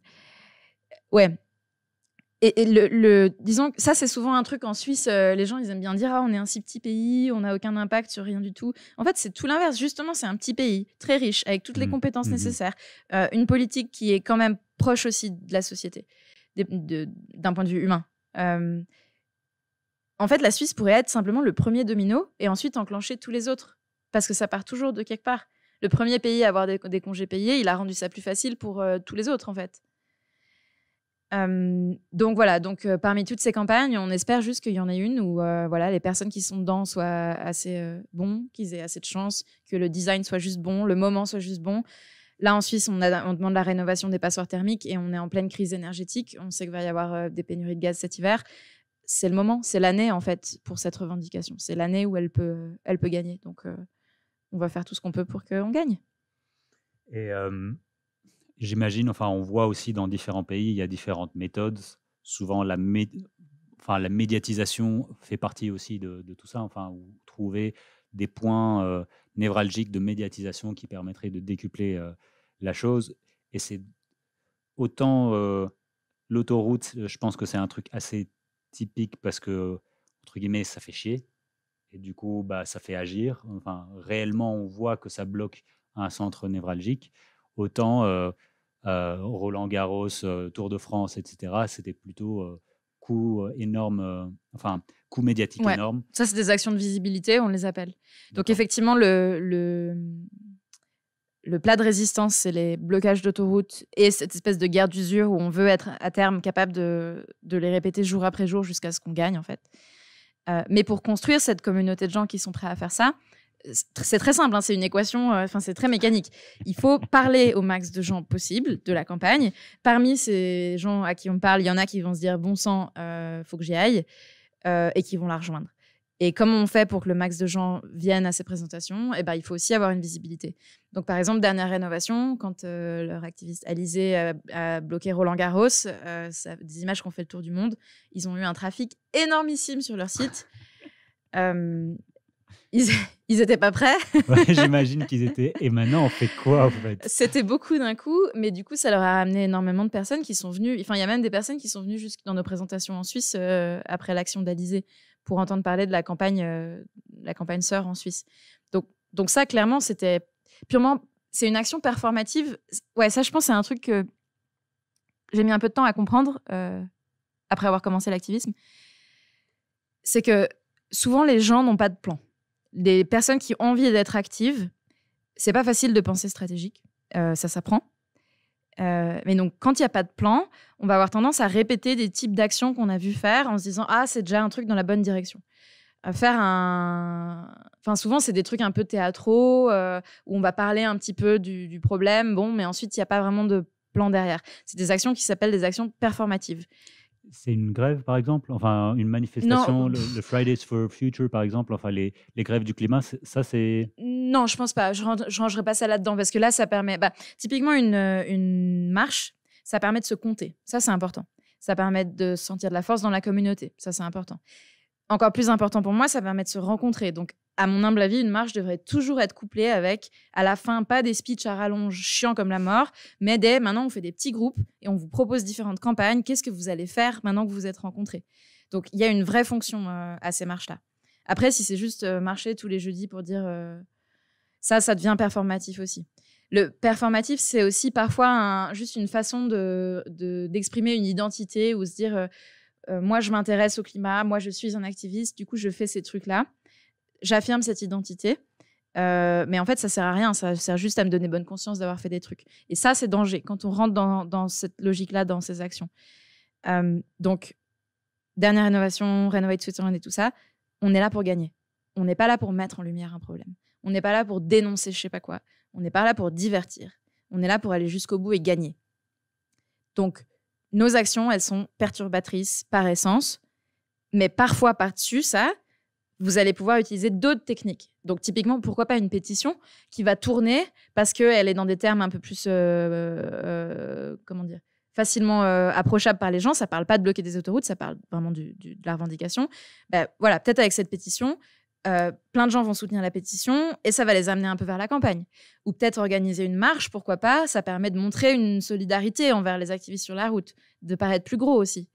et, le, ça c'est souvent un truc en Suisse, euh, les gens ils aiment bien dire ah on est un si petit pays, on n'a aucun impact sur rien du tout. En fait c'est tout l'inverse, justement c'est un petit pays très riche avec toutes les mmh. compétences mmh nécessaires, euh, une politique qui est quand même proche aussi de la société, d'un point de vue humain. Euh, en fait la Suisse pourrait être simplement le premier domino et ensuite enclencher tous les autres, parce que ça part toujours de quelque part. Le premier pays à avoir des congés payés, il a rendu ça plus facile pour tous les autres en fait donc voilà, donc parmi toutes ces campagnes, on espère juste qu'il y en ait une où voilà les personnes qui sont dedans soient assez bons, qu'ils aient assez de chance, que le design soit juste bon, le moment soit juste bon. Là en Suisse, on, a, demande la rénovation des passoires thermiques et on est en pleine crise énergétique. On sait qu'il va y avoir des pénuries de gaz cet hiver. C'est le moment, c'est l'année en fait pour cette revendication. C'est l'année où elle peut, elle peut gagner. Donc on va faire tout ce qu'on peut pour qu'on gagne. Et j'imagine, enfin, on voit aussi dans différents pays, il y a différentes méthodes. Souvent, la, enfin, la médiatisation fait partie aussi de, tout ça. Enfin, trouvez trouver des points euh, névralgiques de médiatisation qui permettraient de décupler euh, la chose. Et c'est autant euh, l'autoroute, je pense que c'est un truc assez typique parce que, entre guillemets, ça fait chier. Et du coup, bah, ça fait agir. Enfin, réellement, on voit que ça bloque un centre névralgique. Autant euh, Roland Garros, euh, Tour de France, etc. C'était plutôt euh, coût énorme, enfin coût médiatique énorme. Ça, c'est des actions de visibilité, on les appelle. Donc effectivement, le, le, plat de résistance, c'est les blocages d'autoroutes et cette espèce de guerre d'usure où on veut être à terme capable de, les répéter jour après jour jusqu'à ce qu'on gagne, en fait. mais pour construire cette communauté de gens qui sont prêts à faire ça, c'est très simple, hein, c'est une équation, euh, enfin c'est très mécanique. Il faut parler au max de gens possibles de la campagne. Parmi ces gens à qui on parle, il y en a qui vont se dire bon sang, euh, faut que j'y aille, euh, et qui vont la rejoindre. Et comment on fait pour que le max de gens viennent à ces présentations Eh ben, il faut aussi avoir une visibilité. Donc, par exemple, dernière rénovation, quand euh, leur activiste Alizé a, bloqué Roland Garros, des images qu'on fait le tour du monde, ils ont eu un trafic énormissime sur leur site. Euh, ils, n'étaient étaient pas prêts. J'imagine qu'ils étaient. Et maintenant, on fait quoi en fait C'était beaucoup d'un coup, mais du coup, ça leur a amené énormément de personnes qui sont venues. Enfin, il y a même des personnes qui sont venues jusque dans nos présentations en Suisse euh, après l'action d'Alizé pour entendre parler de la campagne, euh, la campagne sœur en Suisse. Donc, donc ça, clairement, c'était purement. C'est une action performative. Ouais, ça, je pense, c'est un truc que j'ai mis un peu de temps à comprendre euh, après avoir commencé l'activisme. C'est que souvent, les gens n'ont pas de plan des personnes qui ont envie d'être actives, c'est pas facile de penser stratégique. Euh, ça s'apprend. Euh, mais donc, quand il n'y a pas de plan, on va avoir tendance à répéter des types d'actions qu'on a vu faire en se disant Ah, c'est déjà un truc dans la bonne direction. Euh, faire un. Enfin, souvent, c'est des trucs un peu théâtraux où on va parler un petit peu du, problème, bon, mais ensuite, il n'y a pas vraiment de plan derrière. C'est des actions qui s'appellent des actions performatives c'est une grève, par exemple Enfin, une manifestation, le, Fridays for Future, par exemple, enfin, les, les grèves du climat, ça, c'est... Non, je pense pas. Je ne rangerai pas ça là-dedans, parce que là, ça permet... Bah, typiquement, une, euh, une marche, ça permet de se compter. Ça, c'est important. Ça permet de sentir de la force dans la communauté. Ça, c'est important encore plus important pour moi, ça permet de se rencontrer. Donc, à mon humble avis, une marche devrait toujours être couplée avec, à la fin, pas des speeches à rallonge chiants comme la mort, mais des maintenant on fait des petits groupes et on vous propose différentes campagnes. Qu'est-ce que vous allez faire maintenant que vous êtes rencontrés Donc, il y a une vraie fonction euh, à ces marches-là. Après, si c'est juste euh, marcher tous les jeudis pour dire euh, ça, ça devient performatif aussi. Le performatif, c'est aussi parfois juste une façon d'exprimer de, une identité ou se dire euh, moi je m'intéresse au climat, moi je suis un activiste, du coup je fais ces trucs-là, j'affirme cette identité. Euh, mais en fait, ça sert à rien, ça sert juste à me donner bonne conscience d'avoir fait des trucs. Et ça, c'est danger quand on rentre dans, cette logique-là, dans ces actions. Euh, donc, dernière rénovation, Renovate Switzerland et tout ça, on est là pour gagner. On n'est pas là pour mettre en lumière un problème. On n'est pas là pour dénoncer je sais pas quoi. On n'est pas là pour divertir. On est là pour aller jusqu'au bout et gagner. Donc, nos actions, elles sont perturbatrices par essence. Mais parfois, par-dessus ça, vous allez pouvoir utiliser d'autres techniques. Donc, typiquement, pourquoi pas une pétition qui va tourner parce qu'elle est dans des termes un peu plus. Euh, euh, comment dire facilement euh, approchables par les gens. Ça parle pas de bloquer des autoroutes, ça parle vraiment de la revendication. Ben, voilà, peut-être avec cette pétition, euh, plein de gens vont soutenir la pétition et ça va les amener un peu vers la campagne. Ou peut-être organiser une marche, pourquoi pas, ça permet de montrer une solidarité envers les activistes sur la route, de paraître plus gros aussi.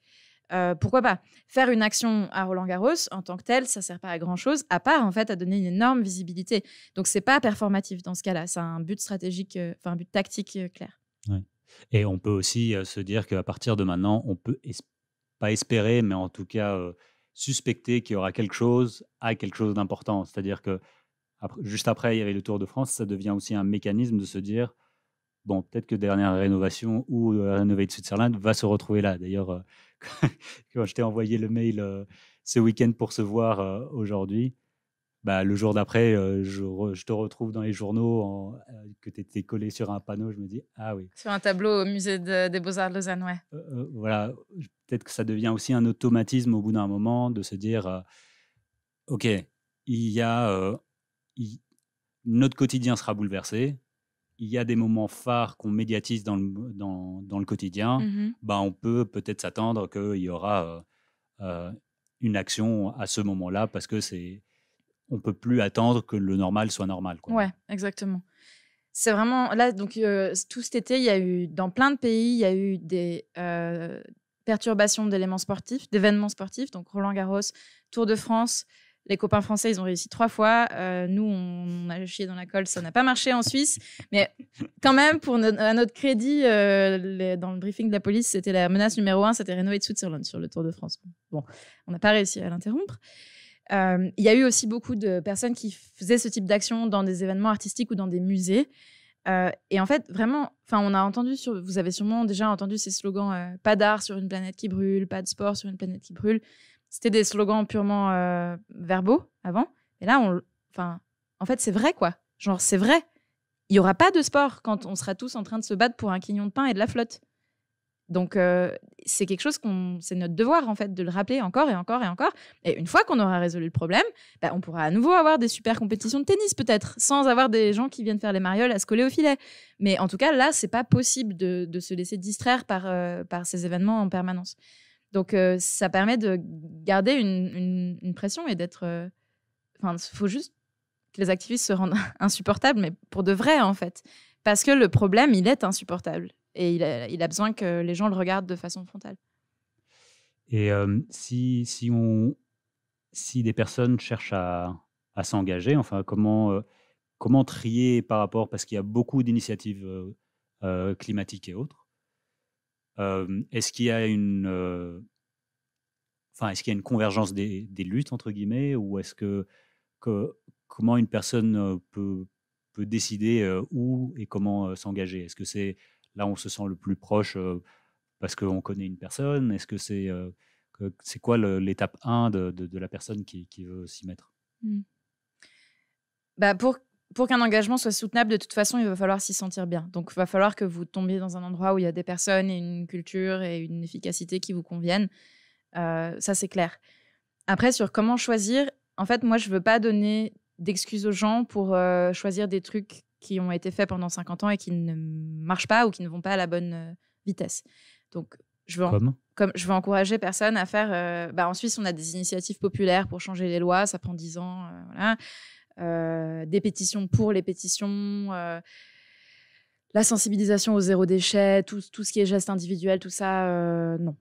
Euh, pourquoi pas Faire une action à Roland Garros en tant que tel ça sert pas à grand chose, à part en fait à donner une énorme visibilité. Donc c'est pas performatif dans ce cas-là, c'est un but stratégique, euh, enfin un but tactique clair. Et on peut aussi se dire qu'à partir de maintenant, on peut pas espérer, mais en tout cas suspecter qu'il y aura quelque chose à quelque chose d'important. C'est-à-dire que juste après, il y avait le Tour de France, ça devient aussi un mécanisme de se dire bon, peut-être que dernière rénovation ou la euh, rénovée de Switzerland va se retrouver là. D'ailleurs, euh, quand je t'ai envoyé le mail euh, ce week-end pour se voir aujourd'hui, bah, le jour d'après, euh, je, te retrouve dans les journaux euh, que tu étais collé sur un panneau. Je me dis, ah oui. Sur un tableau au musée des Beaux-Arts de Lausanne, ouais. Euh, voilà, peut-être que ça devient aussi un automatisme au bout d'un moment de se dire, OK, il y a. notre quotidien sera bouleversé. Il y a des moments phares qu'on médiatise dans le, dans, le quotidien. Mm-hmm. bah, on peut peut-être s'attendre qu'il y aura une action à ce moment-là parce que c'est on peut plus attendre que le normal soit normal. Quoi. Ouais, exactement. C'est vraiment là donc euh, tout cet été, il y a eu dans plein de pays, il y a eu des euh, perturbations d'éléments sportifs, d'événements sportifs, donc Roland Garros, Tour de France. Les copains français, ils ont réussi trois fois. Euh, nous, on, a chier dans la colle, ça n'a pas marché en Suisse. Mais quand même, pour à notre crédit, dans le briefing de la police, c'était la menace numéro un, c'était Renault et Switzerland sur le Tour de France. Bon, on n'a pas réussi à l'interrompre. Euh, il y a eu aussi beaucoup de personnes qui faisaient ce type d'action dans des événements artistiques ou dans des musées. Euh, et en fait, vraiment, enfin, on a entendu, sur, vous avez sûrement déjà entendu ces slogans euh, pas d'art sur une planète qui brûle, pas de sport sur une planète qui brûle. C'était des slogans purement verbaux avant. Et là, enfin, en fait, c'est vrai quoi. Genre, c'est vrai. Il n'y aura pas de sport quand on sera tous en train de se battre pour un quignon de pain et de la flotte. Donc, euh, c'est quelque chose qu'on, c'est notre devoir en fait de le rappeler encore et encore et encore. Et une fois qu'on aura résolu le problème, bah, on pourra à nouveau avoir des super compétitions de tennis peut-être, sans avoir des gens qui viennent faire les marioles à se coller au filet. Mais en tout cas, là, c'est pas possible de, se laisser distraire euh, par, ces événements en permanence. Donc, euh, ça permet de garder une, une, pression et d'être. Enfin, il faut juste que les activistes se rendent insupportables, mais pour de vrai en fait, parce que le problème, il est insupportable. Et il a, besoin que les gens le regardent de façon frontale. Et euh, si, si, on, si des personnes cherchent à, s'engager, enfin, comment, euh, comment trier par rapport, parce qu'il y a beaucoup d'initiatives euh, climatiques et autres, est-ce qu'il y a une... Enfin, est-ce qu'il y a une convergence des, luttes, entre guillemets, ou est-ce que, que, comment une personne peut, peut décider où et comment s'engager Est-ce que c'est là on se sent le plus proche euh, parce qu'on connaît une personne Est-ce que c'est euh, c'est quoi l'étape 1 de, la personne qui, veut s'y mettre hmm. bah pour, pour qu'un engagement soit soutenable, de toute façon, il va falloir s'y sentir bien. Donc, il va falloir que vous tombiez dans un endroit où il y a des personnes et une culture et une efficacité qui vous conviennent. Euh, ça, c'est clair. Après, sur comment choisir, en fait, moi, je ne veux pas donner d'excuses aux gens pour choisir des trucs qui ont été faits pendant 50 ans et qui ne marchent pas ou qui ne vont pas à la bonne euh, vitesse. Donc, je veux, comme je veux encourager personne à faire. Euh, bah, en Suisse, on a des initiatives populaires pour changer les lois, ça prend 10 ans, euh, des pétitions pour les pétitions, la sensibilisation au zéro déchet, tout, tout, ce qui est geste individuel, tout ça, non.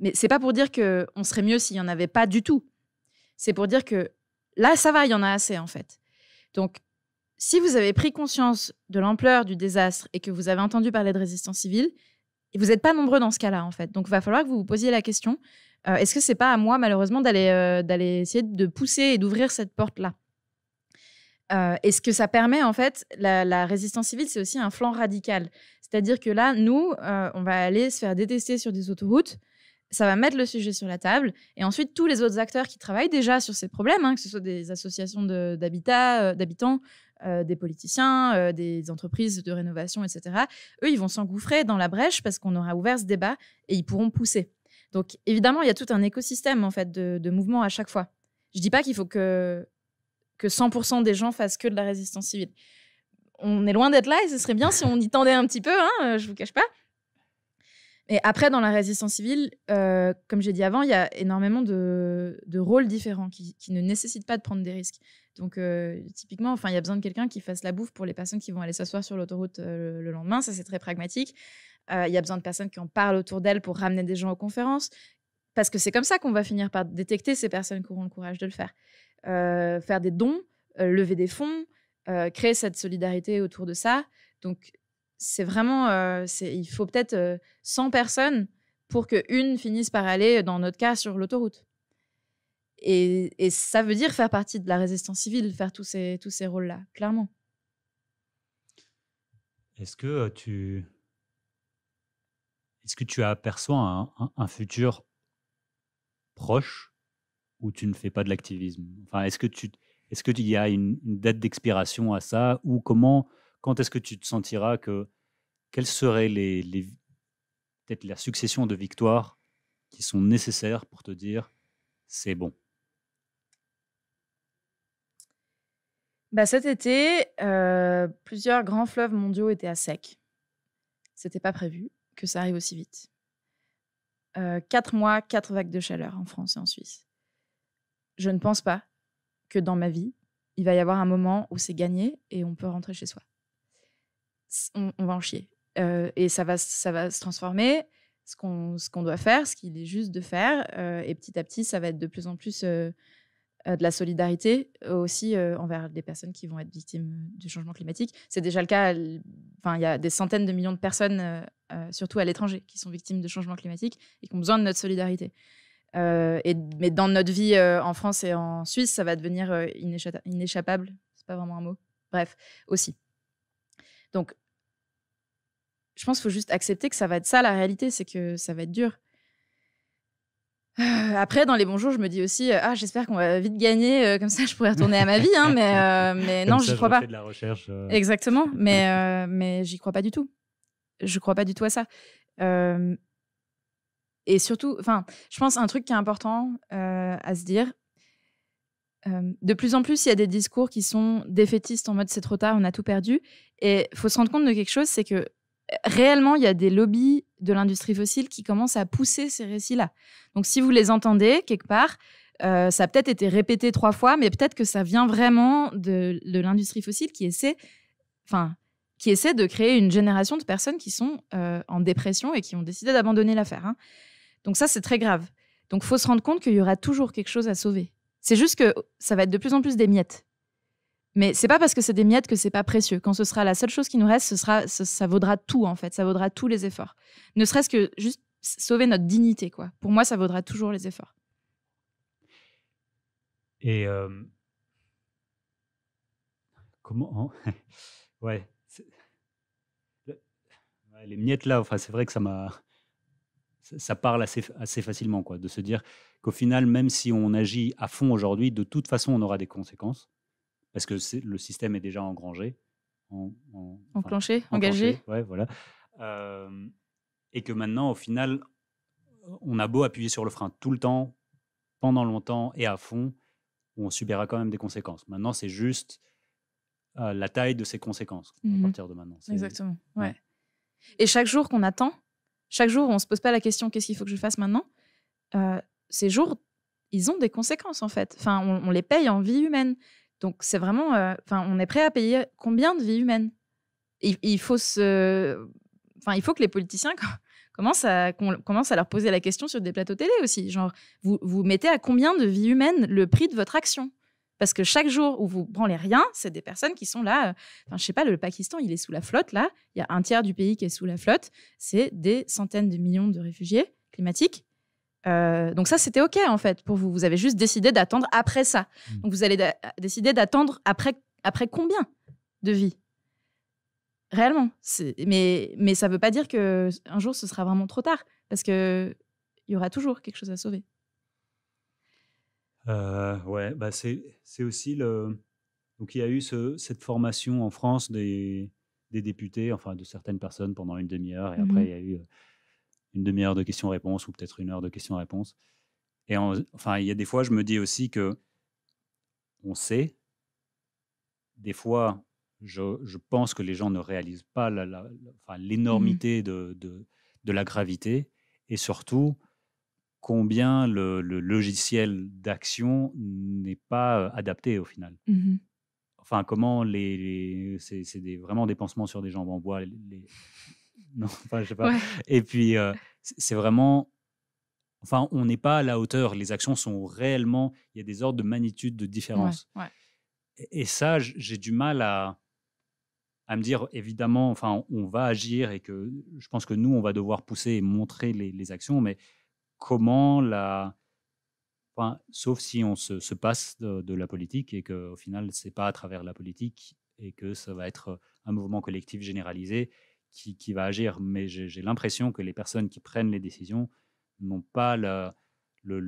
mais c'est pas pour dire que on serait mieux s'il y en avait pas du tout. C'est pour dire que là, ça va, il y en a assez en fait. Donc si vous avez pris conscience de l'ampleur du désastre et que vous avez entendu parler de résistance civile, vous n'êtes pas nombreux dans ce cas-là, en fait. Donc, il va falloir que vous vous posiez la question euh, est-ce que ce n'est pas à moi, malheureusement, euh, d'aller essayer de pousser et d'ouvrir cette porte-là euh, est ce que ça permet, en fait, la résistance civile, c'est aussi un flanc radical. C'est-à-dire que là, nous, on va aller se faire détester sur des autoroutes ça va mettre le sujet sur la table. Et ensuite, tous les autres acteurs qui travaillent déjà sur ces problèmes, hein, que ce soit des associations euh, d'habitants, euh, des politiciens, euh, des entreprises de rénovation, etc., eux, ils vont s'engouffrer dans la brèche parce qu'on aura ouvert ce débat et ils pourront pousser. Donc, évidemment, il y a tout un écosystème en fait de, mouvement mouvements à chaque fois. Je ne dis pas qu'il faut que, que 100% des gens fassent que de la résistance civile. On est loin d'être là et ce serait bien si on y tendait un petit peu, hein, je ne vous cache pas. Et après, dans la résistance civile, euh, comme j'ai dit avant, il y a énormément de, rôles différents qui, ne nécessitent pas de prendre des risques. Donc, euh, typiquement, enfin, il y a besoin de quelqu'un qui fasse la bouffe pour les personnes qui vont aller s'asseoir sur l'autoroute euh, le lendemain. Ça, c'est très pragmatique. Il y a besoin de personnes qui en parlent autour d'elles pour ramener des gens aux conférences. Parce que c'est comme ça qu'on va finir par détecter ces personnes qui auront le courage de le faire. faire des dons, lever des fonds, créer cette solidarité autour de ça. Donc, c'est vraiment, euh, il faut peut-être 100 euh, personnes pour qu'une finisse par aller, euh, dans notre cas, sur l'autoroute. Et, ça veut dire faire partie de la résistance civile, faire tous ces, tous ces rôles-là, clairement. Est-ce que tu... Est-ce que tu aperçois un, futur proche où tu ne fais pas de l'activisme enfin, Est-ce que tu est qu'il y a une, une date d'expiration à ça ou comment quand est-ce que tu te sentiras que quelles seraient les, les peut-être la succession de victoires qui sont nécessaires pour te dire c'est bon Bah cet été, euh, plusieurs grands fleuves mondiaux étaient à sec. C'était pas prévu que ça arrive aussi vite. Euh, quatre mois, quatre vagues de chaleur en France et en Suisse. Je ne pense pas que dans ma vie, il va y avoir un moment où c'est gagné et on peut rentrer chez soi on, va en chier. Euh, et ça va, ça va se transformer. Ce qu'on, ce qu'on doit faire, ce qu'il est juste de faire. Euh, et petit à petit, ça va être de plus en plus euh, de la solidarité aussi envers des personnes qui vont être victimes du changement climatique. C'est déjà le cas. Enfin, il y a des centaines de millions de personnes, surtout à l'étranger, qui sont victimes de changement climatique et qui ont besoin de notre solidarité. et, mais dans notre vie en France et en Suisse, ça va devenir inécha- inéchappable. C'est pas vraiment un mot. Bref, aussi. Donc, je pense qu'il faut juste accepter que ça va être ça la réalité, c'est que ça va être dur. Euh, après, dans les bons jours, je me dis aussi, euh, ah, j'espère qu'on va vite gagner, euh, comme ça je pourrais retourner à ma vie, hein, mais, mais ne non, j'y crois pas. la recherche, Exactement, mais, mais j'y crois pas du tout. Je crois pas du tout à ça. et surtout, enfin, je pense un truc qui est important à se dire, de plus en plus, il y a des discours qui sont défaitistes en mode c'est trop tard, on a tout perdu. Et faut se rendre compte de quelque chose, c'est que réellement, il y a des lobbies de l'industrie fossile qui commencent à pousser ces récits-là. Donc, si vous les entendez quelque part, euh, ça a peut-être été répété trois fois, mais peut-être que ça vient vraiment de, l'industrie fossile qui essaie, enfin, qui essaie de créer une génération de personnes qui sont euh, en dépression et qui ont décidé d'abandonner l'affaire. Hein. Donc ça, c'est très grave. Donc, faut se rendre compte qu'il y aura toujours quelque chose à sauver. C'est juste que ça va être de plus en plus des miettes. Mais c'est pas parce que c'est des miettes que c'est pas précieux. Quand ce sera la seule chose qui nous reste, ce sera, ça, vaudra tout en fait, ça vaudra tous les efforts. Ne serait-ce que juste sauver notre dignité, quoi. Pour moi, ça vaudra toujours les efforts. Et euh, comment hein? Ouais. Les miettes là, enfin, c'est vrai que ça m'a, ça parle assez, assez facilement, quoi, de se dire qu'au final, même si on agit à fond aujourd'hui, de toute façon, on aura des conséquences parce que le système est déjà engrangé. enclenché, engagé. ouais, voilà. Euh, et que maintenant, au final, euh, on a beau appuyer sur le frein tout le temps, pendant longtemps et à fond, on subira quand même des conséquences. Maintenant, c'est juste euh, la taille de ces conséquences à mhm. partir de maintenant. Exactement. Ouais. Et chaque jour qu'on attend, chaque jour, où on ne se pose pas la question qu'est-ce qu'il faut que je fasse maintenant. ces jours, ils ont des conséquences en fait. Enfin, on, on les paye en vie humaine. Donc c'est vraiment, euh, enfin, on est prêt à payer combien de vies humaines il, faut se, enfin, il faut que les politiciens commencent à à leur poser la question sur des plateaux télé aussi. Genre, vous vous mettez à combien de vies humaines le prix de votre action Parce que chaque jour où vous branlez rien, c'est des personnes qui sont là. Euh, enfin, je sais pas, le Pakistan, il est sous la flotte là. Il y a un tiers du pays qui est sous la flotte. C'est des centaines de millions de réfugiés climatiques euh, donc ça, c'était OK en fait pour vous. Vous avez juste décidé d'attendre après ça. Hmm. Donc vous allez décider d'attendre après, après combien de vie Réellement. Mais, mais ça ne veut pas dire que un jour ce sera vraiment trop tard parce qu'il y aura toujours quelque chose à sauver. Euh, ouais, bah c'est aussi le. Donc il y a eu cette formation en France des, des députés, enfin de certaines personnes pendant une demi-heure, et après mhm. il y a eu euh, une demi-heure de questions-réponses ou peut-être une heure de questions-réponses. Et enfin, il y a des fois, je me dis aussi que on sait. Des fois, je, je pense que les gens ne réalisent pas l'énormité mmh de, de, la gravité et surtout combien le, logiciel d'action n'est pas euh, adapté au final. Mmh enfin, comment les, c'est, vraiment des pansements sur des jambes en bois. Les, Non, enfin, je sais pas. Et puis, euh, c'est vraiment. Enfin, on n'est pas à la hauteur. Les actions sont réellement. Il y a des ordres de magnitude de différence. Et, ça, j'ai du mal à, à me dire, évidemment, enfin, on va agir et que je pense que nous, on va devoir pousser et montrer les, actions, mais comment la. Enfin, sauf si on se, passe de, de, la politique et qu'au final, c'est pas à travers la politique et que ça va être un mouvement collectif généralisé qui, va agir. Mais j'ai l'impression que les personnes qui prennent les décisions n'ont pas le, le,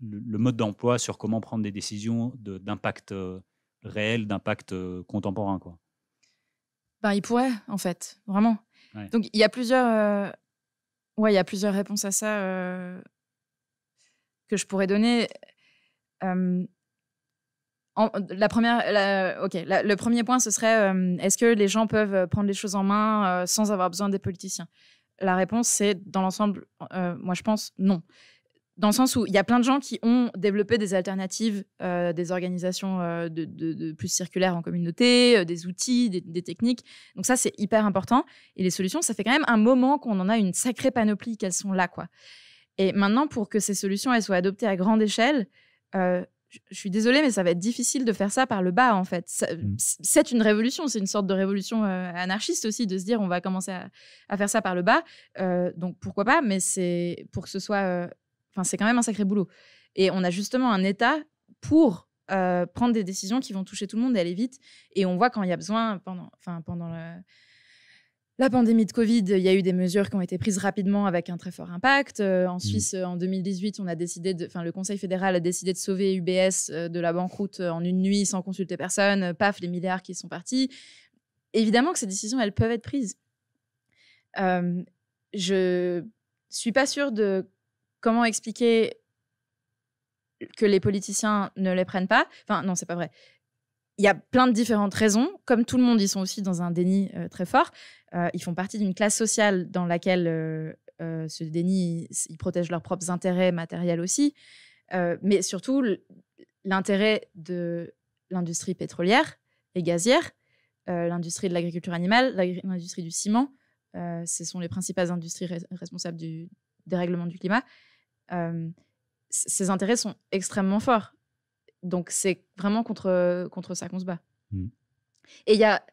le, mode d'emploi sur comment prendre des décisions d'impact euh, réel, d'impact euh, contemporain. Quoi. Ben, ils pourraient, en fait, vraiment. Donc, il y a plusieurs... Euh, ouais, il y a plusieurs réponses à ça que je pourrais donner. Euh, la première, ok, le premier point, ce serait euh, est-ce que les gens peuvent euh, prendre les choses en main euh, sans avoir besoin des politiciens La réponse, c'est dans l'ensemble, moi je pense non. Dans le sens où il y a plein de gens qui ont développé des alternatives, des organisations de, plus circulaires en communauté, des outils, des, techniques. Donc ça, c'est hyper important. Et les solutions, ça fait quand même un moment qu'on en a une sacrée panoplie, qu'elles sont là, quoi. Et maintenant, pour que ces solutions elles soient adoptées à grande échelle, je suis désolée, mais ça va être difficile de faire ça par le bas, en fait. Mm. C'est une révolution, c'est une sorte de révolution euh, anarchiste aussi, de se dire on va commencer à, faire ça par le bas. Euh, donc pourquoi pas, mais c'est pour que ce soit. Euh, enfin, c'est quand même un sacré boulot. Et on a justement un État pour prendre des décisions qui vont toucher tout le monde et aller vite. Et on voit quand il y a besoin, pendant, pendant le la pandémie de Covid, il y a eu des mesures qui ont été prises rapidement avec un très fort impact. Euh, en mm. Suisse, euh, en 2018, on a décidé le Conseil fédéral a décidé de sauver UBS euh, de la banqueroute en une nuit sans consulter personne. Paf, les milliards qui sont partis. Évidemment que ces décisions, elles peuvent être prises. Je je suis pas sûre de comment expliquer que les politiciens ne les prennent pas. Enfin, non, c'est pas vrai il y a plein de différentes raisons. Comme tout le monde, ils sont aussi dans un déni euh, très fort. Euh, ils font partie d'une classe sociale dans laquelle euh, ce déni, ils protègent leurs propres intérêts matériels aussi. mais surtout, l'intérêt de l'industrie pétrolière et gazière, l'industrie de l'agriculture animale, l'industrie du ciment, ce sont les principales industries responsables du dérèglement du climat. ces intérêts sont extrêmement forts. Donc c'est vraiment contre, contre ça qu'on se bat. Hmm. Et il y a.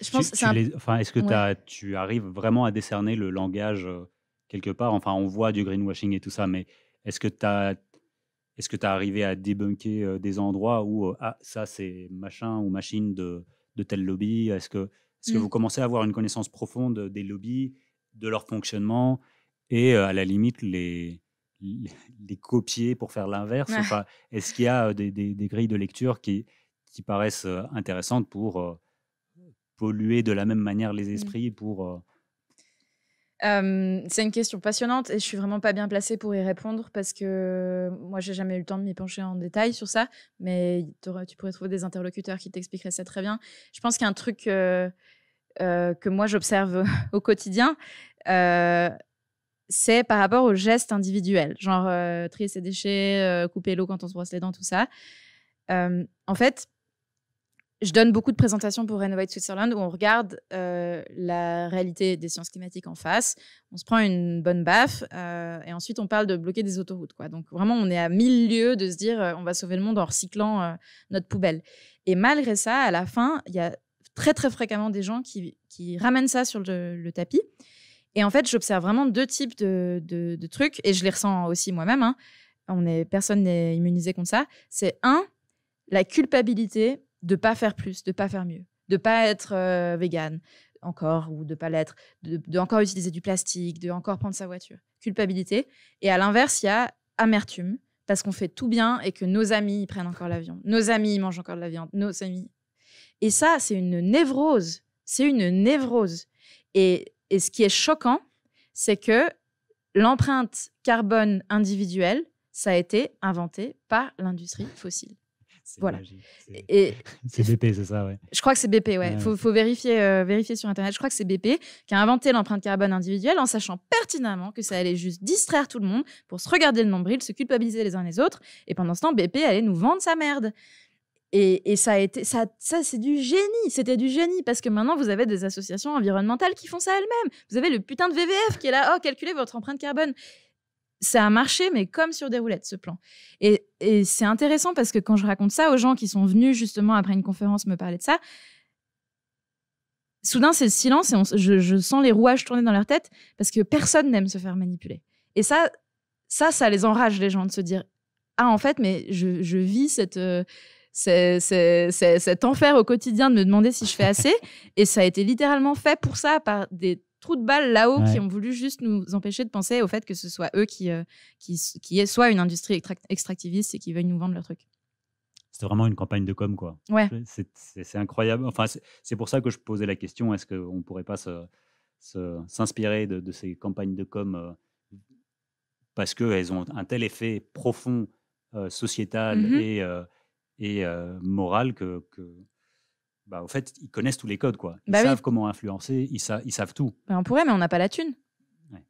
Je pense. Un... Enfin, Est-ce que tu arrives vraiment à décerner le langage euh, quelque part Enfin, on voit du greenwashing et tout ça, mais est-ce que tu as. Est-ce que tu as arrivé à débunker euh, des endroits où euh, ah, ça c'est machin ou machine de, tel lobby Est-ce que, est que hmm. vous commencez à avoir une connaissance profonde des lobbies, de leur fonctionnement et à la limite les, les copier pour faire l'inverse Est-ce qu'il y a des, grilles de lecture qui, paraissent intéressantes pour polluer de la même manière les mmh. esprits pour... c'est une question passionnante et je suis vraiment pas bien placée pour y répondre parce que moi j'ai jamais eu le temps de m'y pencher en détail sur ça, mais tu pourrais trouver des interlocuteurs qui t'expliqueraient ça très bien. Je pense qu'un truc que moi j'observe au quotidien, c'est par rapport aux gestes individuels, genre euh, trier ses déchets, euh, couper l'eau quand on se brosse les dents, tout ça. Euh, en fait, je donne beaucoup de présentations pour Renovate Switzerland où on regarde la réalité des sciences climatiques en face, on se prend une bonne baffe et ensuite on parle de bloquer des autoroutes. Quoi. Donc vraiment, on est à mille lieues de se dire on va sauver le monde en recyclant notre poubelle. Et malgré ça, à la fin, il y a très très fréquemment des gens qui, ramènent ça sur le tapis. Et en fait, j'observe vraiment deux types de, de, trucs, et je les ressens aussi moi-même. Hein. On est, personne n'est immunisé contre ça. C'est un, la culpabilité de pas faire plus, de pas faire mieux, de pas être euh, vegan végane encore ou de pas l'être, de, encore utiliser du plastique, de encore prendre sa voiture. Culpabilité. Et à l'inverse, il y a amertume parce qu'on fait tout bien et que nos amis prennent encore l'avion, nos amis mangent encore de la viande, nos amis. Et ça, c'est une névrose. C'est une névrose. Et et ce qui est choquant, c'est que l'empreinte carbone individuelle, ça a été inventé par l'industrie fossile. Voilà. C'est BP, c'est ça, ouais. Je crois que c'est BP, ouais. Il faut, vérifier, euh, vérifier sur Internet. Je crois que c'est BP qui a inventé l'empreinte carbone individuelle en sachant pertinemment que ça allait juste distraire tout le monde pour se regarder le nombril, se culpabiliser les uns les autres. Et pendant ce temps, BP allait nous vendre sa merde. Et, ça a été, ça, ça c'est du génie, c'était du génie parce que maintenant vous avez des associations environnementales qui font ça elles-mêmes. Vous avez le putain de VVF qui est là, oh calculez votre empreinte carbone. Ça a marché, mais comme sur des roulettes ce plan. Et, c'est intéressant parce que quand je raconte ça aux gens qui sont venus justement après une conférence me parler de ça, soudain c'est le silence et je, sens les rouages tourner dans leur tête parce que personne n'aime se faire manipuler. Et ça, ça, ça les enrage les gens de se dire ah en fait mais je, vis cette euh, c'est, cet enfer au quotidien de me demander si je fais assez. et ça a été littéralement fait pour ça par des trous de balles là-haut qui ont voulu juste nous empêcher de penser au fait que ce soit eux qui, euh, qui, qui soit une industrie extractiviste et qui veulent nous vendre leur truc. c'est vraiment une campagne de com, quoi. Ouais. C'est, incroyable. Enfin, c'est, pour ça que je posais la question est-ce qu'on ne pourrait pas s'inspirer de, ces campagnes de com parce euh, parce qu'elles ont un tel effet profond, euh, sociétal mm-hmm. et et moral, morale que, que bah, au fait, ils connaissent tous les codes. Quoi. Ils bah savent comment influencer, ils, savent tout. Bah, on pourrait, mais on n'a pas la thune.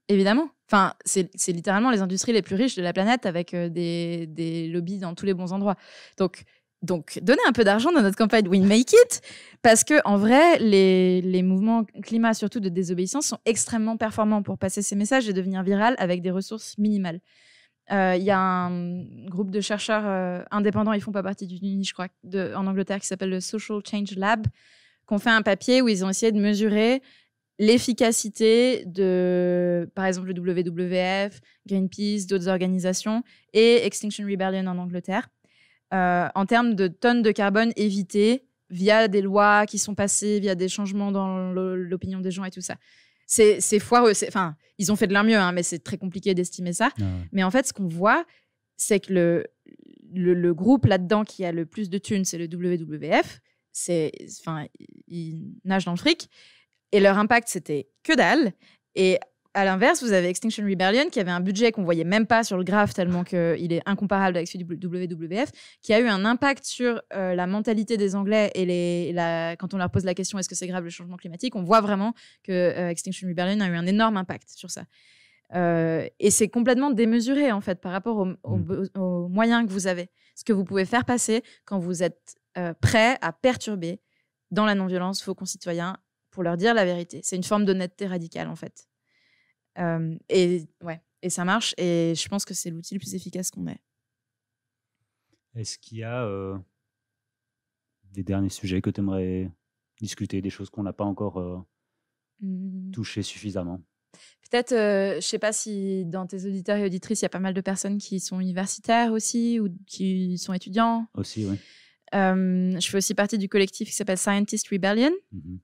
Évidemment. Enfin, c'est littéralement les industries les plus riches de la planète avec des, des lobbies dans tous les bons endroits. Donc, donc donnez un peu d'argent dans notre campagne We Make It, parce que en vrai, les, les, mouvements climat, surtout de désobéissance, sont extrêmement performants pour passer ces messages et devenir viral avec des ressources minimales. Euh, il y a un groupe de chercheurs euh, indépendants, ils font pas partie du je crois, en Angleterre, qui s'appelle le Social Change Lab, qui ont fait un papier où ils ont essayé de mesurer l'efficacité de, par exemple, le WWF, Greenpeace, d'autres organisations et Extinction Rebellion en Angleterre, euh, en termes de tonnes de carbone évitées via des lois qui sont passées, via des changements dans l'opinion des gens et tout ça c'est foireux. Enfin, ils ont fait de l'un mieux, hein, mais c'est très compliqué d'estimer ça. Ah mais en fait, ce qu'on voit, c'est que le, le, groupe là-dedans qui a le plus de thunes, c'est le WWF. C'est, enfin, ils nagent dans le fric. Et leur impact, c'était que dalle. Et à l'inverse, vous avez Extinction Rebellion, qui avait un budget qu'on voyait même pas sur le graphe, tellement qu'il est incomparable avec celui du WWF, qui a eu un impact sur euh, la mentalité des Anglais. Et les, quand on leur pose la question est-ce que c'est grave le changement climatique, on voit vraiment que euh, Extinction Rebellion a eu un énorme impact sur ça. Euh, et c'est complètement démesuré, en fait, par rapport mm. aux, moyens que vous avez. Ce que vous pouvez faire passer quand vous êtes prêt à perturber dans la non-violence vos concitoyens pour leur dire la vérité. C'est une forme d'honnêteté radicale, en fait. Euh, et ouais, et ça marche. Et je pense que c'est l'outil le plus efficace qu'on ait. Est-ce qu'il y a euh, des derniers sujets que tu aimerais discuter, des choses qu'on n'a pas encore euh, mmh. touchées suffisamment Peut-être, je ne sais pas si dans tes auditeurs et auditrices, il y a pas mal de personnes qui sont universitaires aussi ou qui sont étudiants. Aussi, oui. je fais aussi partie du collectif qui s'appelle Scientist Rebellion. Mmh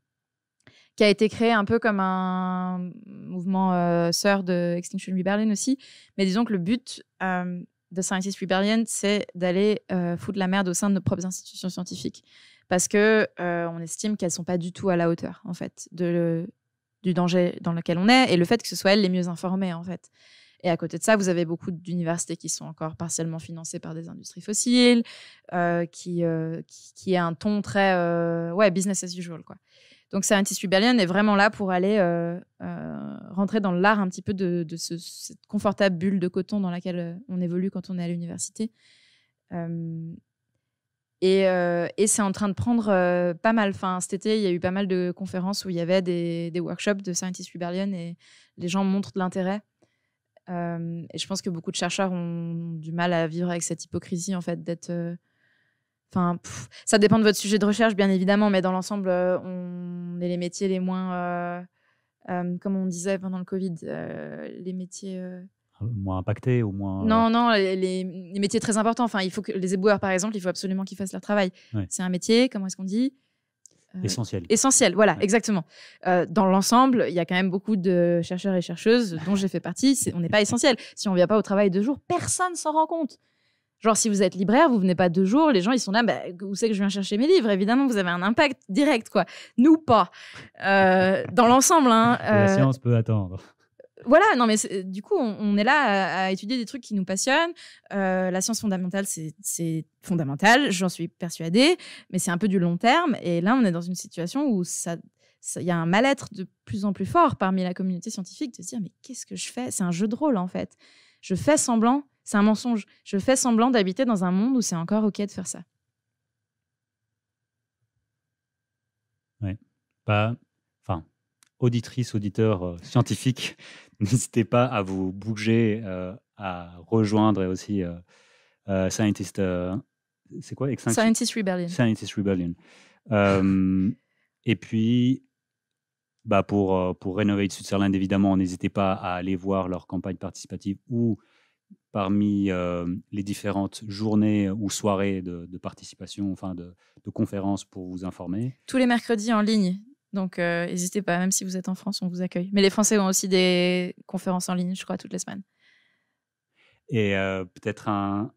qui a été créé un peu comme un mouvement euh, sœur de Extinction Rebellion aussi. Mais disons que le but euh, de Scientist Rebellion, c'est d'aller euh, foutre la merde au sein de nos propres institutions scientifiques. Parce que on estime qu'elles ne sont pas du tout à la hauteur, en fait, de du danger dans lequel on est et le fait que ce soit elles les mieux informées, en fait. Et à côté de ça, vous avez beaucoup d'universités qui sont encore partiellement financées par des industries fossiles, qui, euh, qui, un ton très ouais, business as usual. Quoi. Donc Scientist Rebellion est vraiment là pour aller euh, euh, rentrer dans l'art un petit peu de, ce, cette confortable bulle de coton dans laquelle euh, on évolue quand on est à l'université. Et, c'est en train de prendre pas mal. Enfin, cet été, il y a eu pas mal de conférences où il y avait des, workshops de Scientist Rebellion et les gens montrent de l'intérêt. et je pense que beaucoup de chercheurs ont du mal à vivre avec cette hypocrisie, en fait, d'être Enfin, ça dépend de votre sujet de recherche, bien évidemment, mais dans l'ensemble, euh, on est les métiers les moins, euh, euh, comme on disait pendant le Covid, les métiers moins impactés ou moins. Non, non, les, métiers très importants. Enfin, il faut que les éboueurs, par exemple, il faut absolument qu'ils fassent leur travail. C'est un métier, comment est-ce qu'on dit Essentiel. Essentiel, voilà, exactement. dans l'ensemble, il y a quand même beaucoup de chercheurs et chercheuses dont j'ai fait partie. on n'est pas essentiel. Si on ne vient pas au travail deux jours, personne s'en rend compte. Genre, si vous êtes libraire, vous venez pas deux jours, les gens, ils sont là, ben, où c'est que je viens chercher mes livres Évidemment, vous avez un impact direct, quoi. Nous, pas. Euh, dans l'ensemble. Hein, La euh, science peut attendre. Voilà, non, mais du coup, on, est là euh, à, étudier des trucs qui nous passionnent. la science fondamentale, c'est fondamental, j'en suis persuadée, mais c'est un peu du long terme. Et là, on est dans une situation où ça, il y a un mal-être de plus en plus fort parmi la communauté scientifique de se dire mais qu'est-ce que je fais C'est un jeu de rôle en fait. Je fais semblant c'est un mensonge. Je fais semblant d'habiter dans un monde où c'est encore OK de faire ça. Ouais. Pas. Enfin, auditrice, auditeur euh, scientifique, n'hésitez pas à vous bouger, euh, à rejoindre aussi euh, Scientist. c'est quoi Scientist Rebellion. Scientist Rebellion. et puis, bah pour, pour Renovate Switzerland, évidemment, n'hésitez pas à aller voir leur campagne participative ou parmi euh, les différentes journées ou soirées de, participation, enfin de, conférences pour vous informer. Tous les mercredis en ligne. Donc, euh, n'hésitez pas, même si vous êtes en France, on vous accueille. Mais les Français ont aussi des conférences en ligne, je crois, toutes les semaines. Et euh, peut-être un,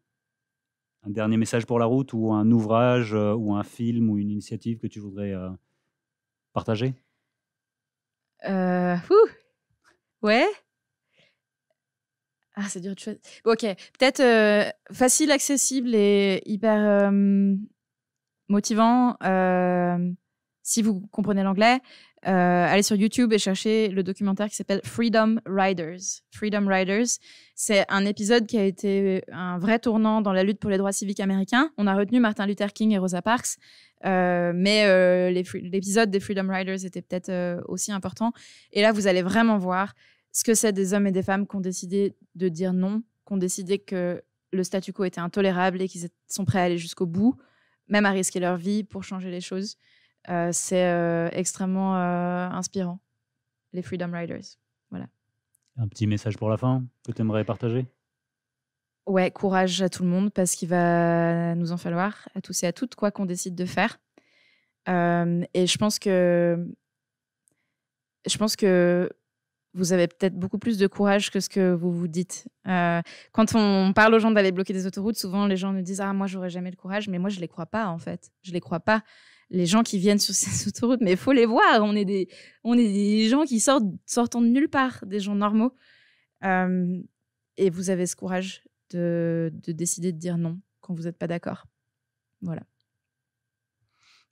un, dernier message pour la route ou un ouvrage ou un film ou une initiative que tu voudrais partager Ouais. Ah, c'est dur de choisir. ok, peut-être euh, facile, accessible et hyper euh, motivant. Euh, si vous comprenez l'anglais, allez sur YouTube et cherchez le documentaire qui s'appelle Freedom Riders. Freedom Riders, c'est un épisode qui a été un vrai tournant dans la lutte pour les droits civiques américains. On a retenu Martin Luther King et Rosa Parks, mais l'épisode des Freedom Riders était peut-être aussi important. Et là, vous allez vraiment voir ce que c'est des hommes et des femmes qui ont décidé de dire non, qui ont décidé que le statu quo était intolérable et qu'ils sont prêts à aller jusqu'au bout, même à risquer leur vie pour changer les choses euh, C'est euh, extrêmement euh, inspirant, les Freedom Riders. Voilà. Un petit message pour la fin que tu aimerais partager Ouais, courage à tout le monde parce qu'il va nous en falloir, à tous et à toutes, quoi qu'on décide de faire. et je pense que. Je pense que vous avez peut-être beaucoup plus de courage que ce que vous vous dites. Euh, quand on parle aux gens d'aller bloquer des autoroutes, souvent les gens nous disent Ah, moi, j'aurais jamais le courage, mais moi, je ne les crois pas, en fait. Je ne les crois pas. Les gens qui viennent sur ces autoroutes, mais il faut les voir. On est des, on est des gens qui sortent, sortant de nulle part, des gens normaux. Euh, et vous avez ce courage de, décider de dire non quand vous n'êtes pas d'accord. Voilà.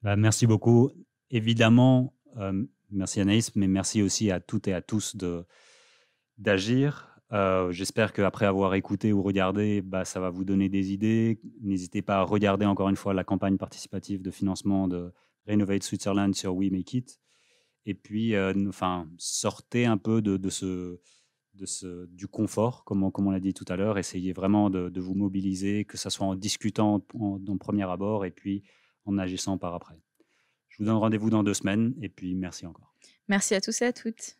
Bah, merci beaucoup. Évidemment, euh, Merci Anaïs, mais merci aussi à toutes et à tous de, d'agir. Euh, j'espère qu'après avoir écouté ou regardé, bah, ça va vous donner des idées. N'hésitez pas à regarder encore une fois la campagne participative de financement de Renovate Switzerland sur We Make It. Et puis, euh, enfin, sortez un peu de, ce, de ce, du confort, comme, comme on l'a dit tout à l'heure. Essayez vraiment de, vous mobiliser, que ce soit en discutant en, premier abord et puis en agissant par après. Je vous donne rendez-vous dans deux semaines et puis merci encore. Merci à tous et à toutes.